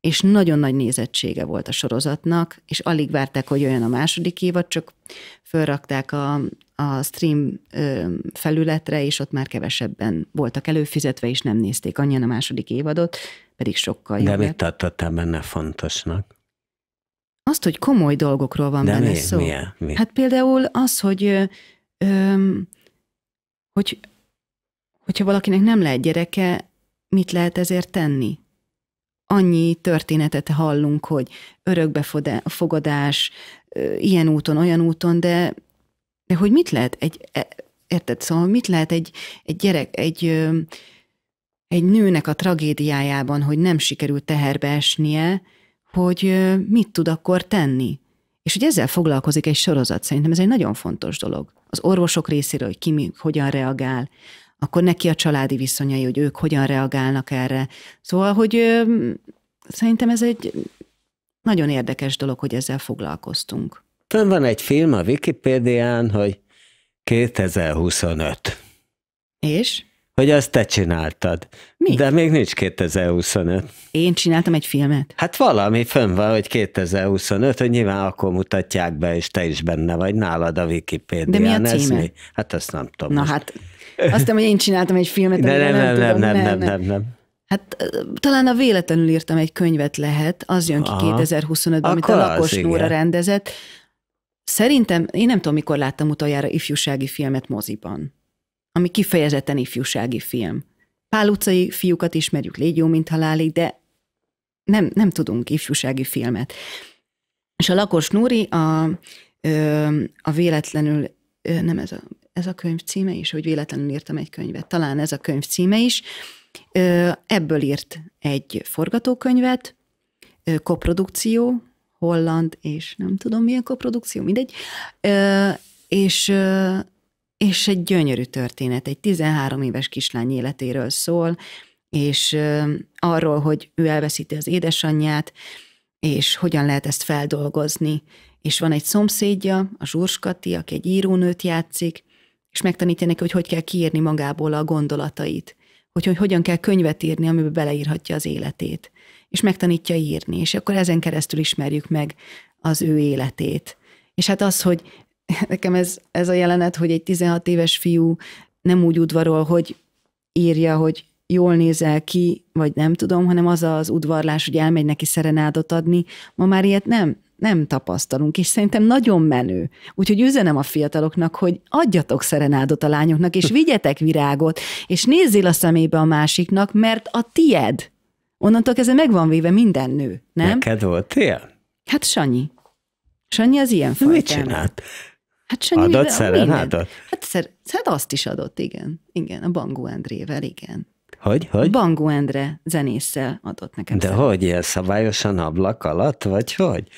És nagyon nagy nézettsége volt a sorozatnak, és alig várták, hogy olyan a második évad, csak fölrakták a, a stream felületre, és ott már kevesebben voltak előfizetve, és nem nézték annyian a második évadot, pedig sokkal jobb. De mit tartottál benne fontosnak? Azt, hogy komoly dolgokról van De benne mi, szó. Milyen, mi? Hát például az, hogy öm, hogy, hogyha valakinek nem lehet gyereke, mit lehet ezért tenni? Annyi történetet hallunk, hogy örökbefogadás, ilyen úton, olyan úton, de, de hogy mit lehet egy, e, érted, szóval mit lehet egy, egy gyerek, egy, egy nőnek a tragédiájában, hogy nem sikerült teherbe esnie, hogy mit tud akkor tenni? És hogy ezzel foglalkozik egy sorozat, szerintem ez egy nagyon fontos dolog. Az orvosok részéről, hogy ki mi, hogyan reagál, akkor neki a családi viszonyai, hogy ők hogyan reagálnak erre. Szóval, hogy ö, szerintem ez egy nagyon érdekes dolog, hogy ezzel foglalkoztunk. Fönn van egy film a Wikipédián, hogy 2025. És? hogy azt te csináltad. Mi? De még nincs 2025. Én csináltam egy filmet? Hát valami fönn van, hogy 2025, hogy nyilván akkor mutatják be, és te is benne vagy nálad a Wikipédia. De mi a címe? Ez mi? Hát azt nem tudom. Na most. hát, azt hiszem, hogy én csináltam egy filmet, De nem, nem, nem, nem, nem, nem, nem, nem, Hát talán a véletlenül írtam egy könyvet lehet, az jön ki 2025-ben, amit a Lakos Nóra rendezett. Szerintem, én nem tudom, mikor láttam utoljára ifjúsági filmet moziban ami kifejezetten ifjúsági film. Pál utcai fiúkat ismerjük, légy jó, mint halálig, de nem, nem tudunk ifjúsági filmet. És a Lakos Núri a, a véletlenül, nem ez a, ez a könyv címe is, hogy véletlenül írtam egy könyvet, talán ez a könyv címe is, ebből írt egy forgatókönyvet, koprodukció, holland és nem tudom milyen koprodukció, mindegy, és és egy gyönyörű történet, egy 13 éves kislány életéről szól, és arról, hogy ő elveszíti az édesanyját, és hogyan lehet ezt feldolgozni. És van egy szomszédja, a Zsurskati, aki egy írónőt játszik, és megtanítja neki, hogy hogy kell kiírni magából a gondolatait, hogy, hogy hogyan kell könyvet írni, amiben beleírhatja az életét. És megtanítja írni, és akkor ezen keresztül ismerjük meg az ő életét. És hát az, hogy nekem ez, ez a jelenet, hogy egy 16 éves fiú nem úgy udvarol, hogy írja, hogy jól nézel ki, vagy nem tudom, hanem az az udvarlás, hogy elmegy neki szerenádot adni. Ma már ilyet nem, nem tapasztalunk, és szerintem nagyon menő. Úgyhogy üzenem a fiataloknak, hogy adjatok szerenádot a lányoknak, és vigyetek virágot, és nézzél a szemébe a másiknak, mert a tied. Onnantól kezdve meg van véve minden nő, nem? Neked voltél? Hát Sanyi. Sanyi az ilyen fajta. Mit csinált? Hát Sanyi, adott szeren Hát, szer, hát azt is adott, igen. Igen, a Bangu Endrével, igen. Hogy? hogy? Bangu Endre zenésszel adott nekem. De szeren. hogy ilyen szabályosan ablak alatt, vagy hogy?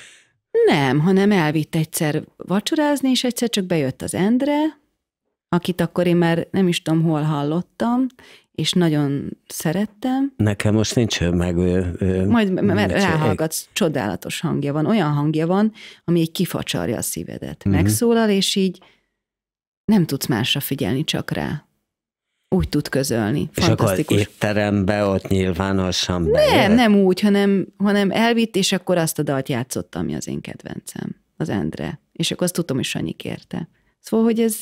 Nem, hanem elvitt egyszer vacsorázni, és egyszer csak bejött az Endre, akit akkor én már nem is tudom, hol hallottam, és nagyon szerettem. Nekem most nincs meg... Ö, ö, Majd mert ráhallgatsz, ég. csodálatos hangja van, olyan hangja van, ami egy kifacsarja a szívedet. Mm-hmm. Megszólal, és így nem tudsz másra figyelni, csak rá. Úgy tud közölni. És akkor étterembe ott nyilvánosan Nem, bejött. nem úgy, hanem, hanem elvitt, és akkor azt a dalt játszottam, ami az én kedvencem, az Endre. És akkor azt tudom hogy Sanyi kérte. Szóval, hogy ez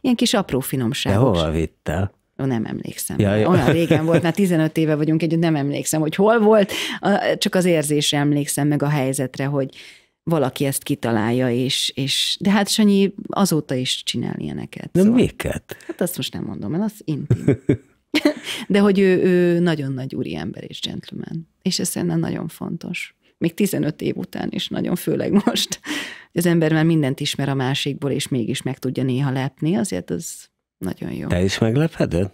ilyen kis apró finomság. De hova vitte? Ó, nem emlékszem. Ja, ja. Olyan régen volt, már 15 éve vagyunk együtt, nem emlékszem, hogy hol volt, csak az érzésre emlékszem, meg a helyzetre, hogy valaki ezt kitalálja, és, és de hát Sanyi azóta is csinál ilyeneket. De szóval. miket? Hát azt most nem mondom, mert az intim. De hogy ő, ő nagyon nagy úri ember és gentleman, és ez szerintem nagyon fontos. Még 15 év után is nagyon, főleg most. Az ember már mindent ismer a másikból, és mégis meg tudja néha lepni, azért az nagyon jó. Te is meglepeded?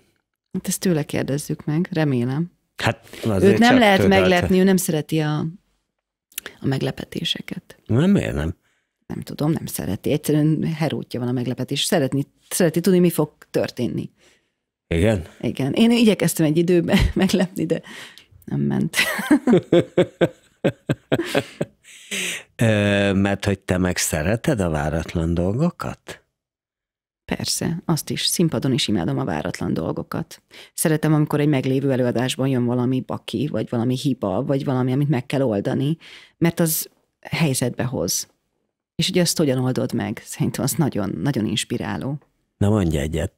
Hát ezt tőle kérdezzük meg, remélem. Hát azért Őt nem lehet tőle meglepni, ő nem szereti a, a meglepetéseket. Nem, miért nem? Nem tudom, nem szereti. Egyszerűen herótja van a meglepetés. Szeretni, szereti tudni, mi fog történni. Igen? Igen. Én igyekeztem egy időben meglepni, de nem ment. Mert hogy te meg szereted a váratlan dolgokat? Persze, azt is. Színpadon is imádom a váratlan dolgokat. Szeretem, amikor egy meglévő előadásban jön valami baki, vagy valami hiba, vagy valami, amit meg kell oldani, mert az helyzetbe hoz. És ugye azt hogyan oldod meg? Szerintem az nagyon, nagyon inspiráló. Na mondj egyet.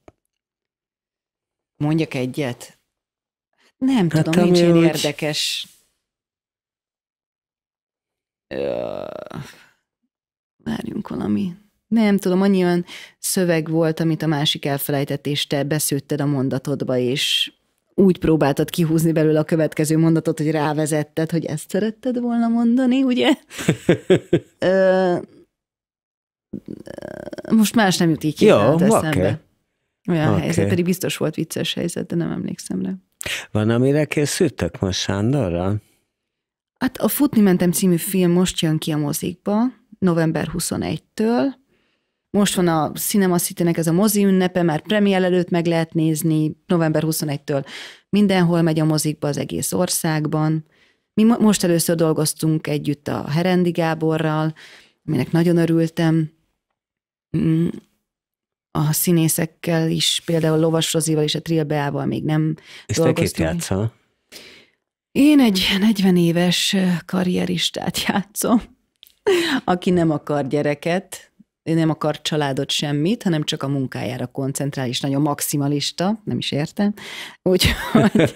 Mondjak egyet? Nem hát tudom, nincs ilyen úgy... érdekes. Várjunk valami nem tudom, annyi olyan szöveg volt, amit a másik elfelejtett, és te beszőtted a mondatodba, és úgy próbáltad kihúzni belőle a következő mondatot, hogy rávezetted, hogy ezt szeretted volna mondani, ugye? most más nem jut így ja, eszembe. Olyan okay. helyzet, pedig biztos volt vicces helyzet, de nem emlékszem rá. Van, amire készültek most Sándorra? Hát a Futni mentem című film most jön ki a mozikba, november 21-től, most van a Cinema city ez a mozi ünnepe, már premier előtt meg lehet nézni, november 21-től mindenhol megy a mozikba az egész országban. Mi mo- most először dolgoztunk együtt a Herendi Gáborral, aminek nagyon örültem. Mm, a színészekkel is, például Lovas Rozival és a Trilbeával még nem És dolgoztunk. te játszol? Én egy 40 éves karrieristát játszom, aki nem akar gyereket, nem akar családot semmit, hanem csak a munkájára koncentrál, és nagyon maximalista, nem is értem, úgyhogy,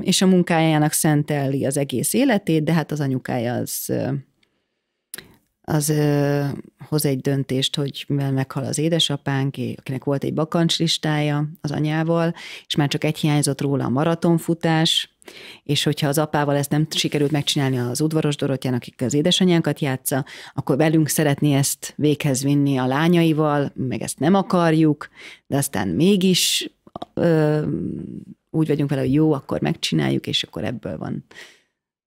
és a munkájának szenteli az egész életét, de hát az anyukája az az ö, hoz egy döntést, hogy mivel meghal az édesapánk, akinek volt egy bakancslistája az anyával, és már csak egy hiányzott róla a maratonfutás, és hogyha az apával ezt nem sikerült megcsinálni az udvaros Dorottyán, akik az édesanyánkat játsza, akkor velünk szeretné ezt véghez vinni a lányaival, meg ezt nem akarjuk, de aztán mégis ö, úgy vagyunk vele, hogy jó, akkor megcsináljuk, és akkor ebből van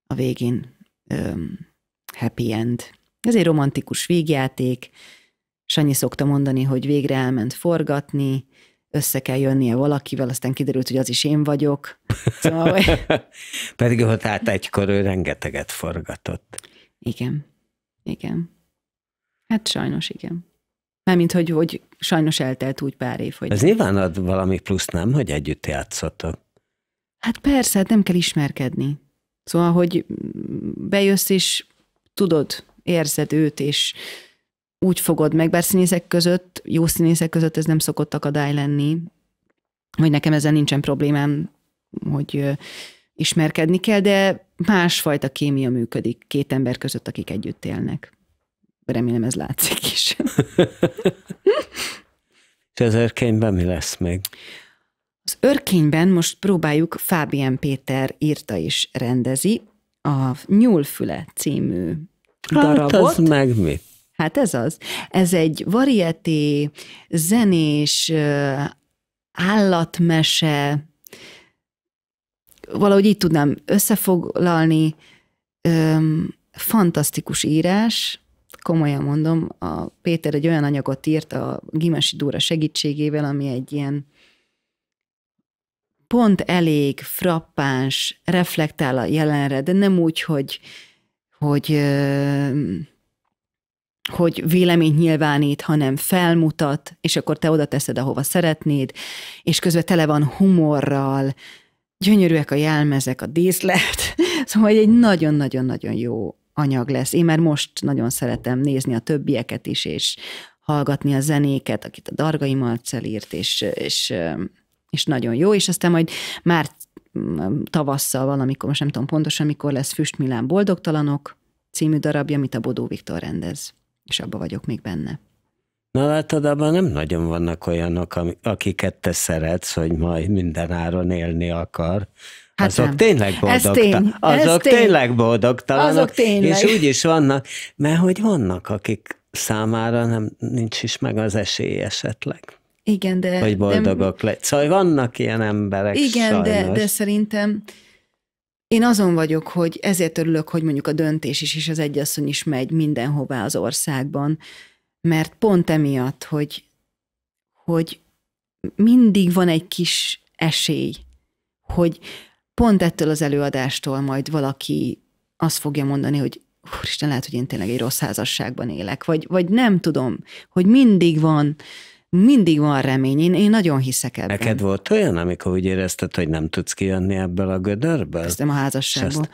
a végén ö, happy end. Ez egy romantikus végjáték. Sanyi szokta mondani, hogy végre elment forgatni, össze kell jönnie valakivel, aztán kiderült, hogy az is én vagyok. Szóval... Pedig ott hát egykor ő rengeteget forgatott. Igen, igen. Hát sajnos igen. Mármint, hogy, hogy sajnos eltelt úgy pár év, hogy... Ez nyilván ad valami plusz, nem, hogy együtt játszottak? Hát persze, hát nem kell ismerkedni. Szóval, hogy bejössz és tudod, érzed őt, és úgy fogod meg, bár színészek között, jó színészek között ez nem szokott akadály lenni, hogy nekem ezzel nincsen problémám, hogy ismerkedni kell, de másfajta kémia működik két ember között, akik együtt élnek. Remélem ez látszik is. És az örkényben mi lesz még? Az örkényben most próbáljuk, Fábián Péter írta és rendezi a Nyúlfüle című darabot. Hát az meg mit? Hát ez az. Ez egy varieté, zenés, állatmese, valahogy így tudnám összefoglalni, öm, fantasztikus írás, komolyan mondom, a Péter egy olyan anyagot írt a Gimesi Dóra segítségével, ami egy ilyen pont elég frappáns, reflektál a jelenre, de nem úgy, hogy, hogy öm, hogy véleményt nyilvánít, hanem felmutat, és akkor te oda teszed, ahova szeretnéd, és közben tele van humorral, gyönyörűek a jelmezek, a díszlet, szóval egy nagyon-nagyon-nagyon jó anyag lesz. Én már most nagyon szeretem nézni a többieket is, és hallgatni a zenéket, akit a Dargai Marcel írt, és, és, és nagyon jó, és aztán majd már mm, tavasszal valamikor, most nem tudom pontosan, mikor lesz Füst Milán Boldogtalanok című darabja, amit a Bodó Viktor rendez és abba vagyok még benne. Na látod, abban nem nagyon vannak olyanok, akiket te szeretsz, hogy majd mindenáron élni akar. Hát azok nem. tényleg boldogtalanok. Tény. Azok tény. tényleg boldogtalanok. Azok tényleg. És úgy is vannak, mert hogy vannak, akik számára nem, nincs is meg az esély esetleg. Igen, de... Hogy boldogok de, le. Szóval vannak ilyen emberek, Igen, de, de szerintem én azon vagyok, hogy ezért örülök, hogy mondjuk a döntés is és az egyasszony is megy mindenhová az országban, mert pont emiatt, hogy, hogy mindig van egy kis esély, hogy pont ettől az előadástól majd valaki azt fogja mondani, hogy úristen, lehet, hogy én tényleg egy rossz házasságban élek, vagy, vagy nem tudom, hogy mindig van, mindig van remény, én, én nagyon hiszek ebben. Neked volt olyan, amikor úgy érezted, hogy nem tudsz kijönni ebből a gödörből? Köszönöm a házasságból.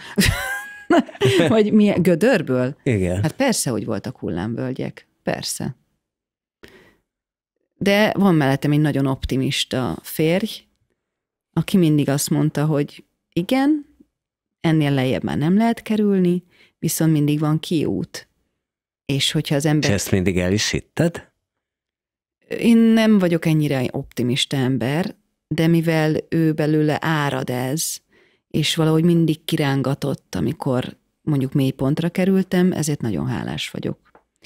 Vagy mi, gödörből? Igen. Hát persze, hogy voltak hullámvölgyek. Persze. De van mellettem egy nagyon optimista férj, aki mindig azt mondta, hogy igen, ennél lejjebb már nem lehet kerülni, viszont mindig van kiút. És hogyha az ember... És ezt mindig el is hitted? Én nem vagyok ennyire optimista ember, de mivel ő belőle árad ez, és valahogy mindig kirángatott, amikor mondjuk mélypontra kerültem, ezért nagyon hálás vagyok.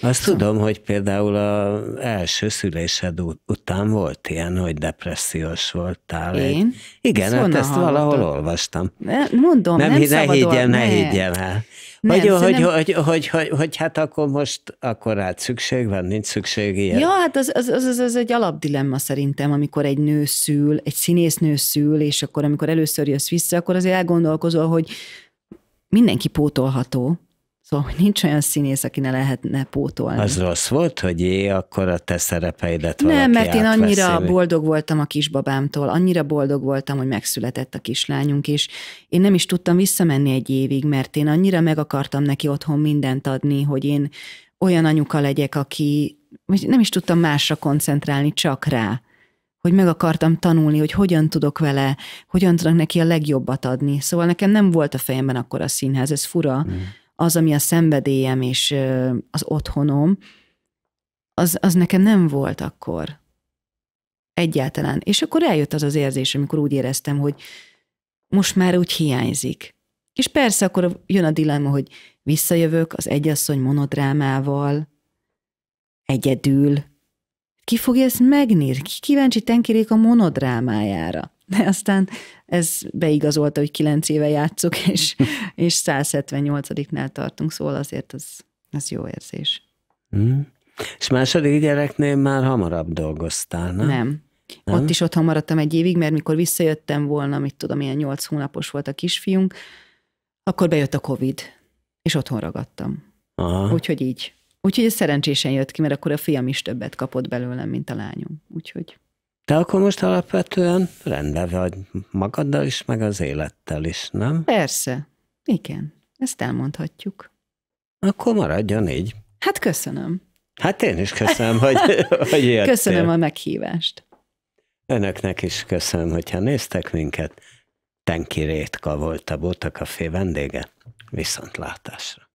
Azt szóval. tudom, hogy például a első szülésed után volt ilyen, hogy depressziós voltál. Én? Egy... Igen, ezt hát ezt valahol olvastam. Ne, mondom, nem, nem szabadol, Ne higgyen, ne higgyen el. Nem, hogy, szerintem... hogy, hogy, hogy, hogy, hogy, hát akkor most akkor rád hát szükség van, nincs szükség ilyen. Ja, hát az, az, az, az, az egy alapdilemma szerintem, amikor egy nő szül, egy színésznő szül, és akkor amikor először jössz vissza, akkor azért elgondolkozol, hogy mindenki pótolható, Szóval, hogy nincs olyan színész, aki ne lehetne pótolni. Az rossz volt, hogy én akkor a te szerepeidet valaki Nem, mert én annyira átveszi. boldog voltam a kisbabámtól, annyira boldog voltam, hogy megszületett a kislányunk, és én nem is tudtam visszamenni egy évig, mert én annyira meg akartam neki otthon mindent adni, hogy én olyan anyuka legyek, aki nem is tudtam másra koncentrálni, csak rá hogy meg akartam tanulni, hogy hogyan tudok vele, hogyan tudok neki a legjobbat adni. Szóval nekem nem volt a fejemben akkor a színház, ez fura. Mm az, ami a szenvedélyem és az otthonom, az, az nekem nem volt akkor. Egyáltalán. És akkor eljött az az érzés, amikor úgy éreztem, hogy most már úgy hiányzik. És persze akkor jön a dilemma, hogy visszajövök az egyasszony monodrámával, egyedül. Ki fogja ezt megnézni? Ki kíváncsi tenkérék a monodrámájára? de aztán ez beigazolta, hogy kilenc éve játszok, és, és 178-nál tartunk, szóval azért az, az jó érzés. Mm. És második gyereknél már hamarabb dolgoztál, nem? Nem. nem? Ott is otthon maradtam egy évig, mert mikor visszajöttem volna, mit tudom, ilyen nyolc hónapos volt a kisfiunk, akkor bejött a Covid, és otthon ragadtam. Aha. Úgyhogy így. Úgyhogy ez szerencsésen jött ki, mert akkor a fiam is többet kapott belőlem, mint a lányom. Úgyhogy te akkor most alapvetően rendben vagy magaddal is, meg az élettel is, nem? Persze. Igen. Ezt elmondhatjuk. Akkor maradjon így. Hát köszönöm. Hát én is köszönöm, hogy, hogy jöttél. Köszönöm a meghívást. Önöknek is köszönöm, hogyha néztek minket. Tenki Rétka volt a Bóta Café vendége. Viszontlátásra.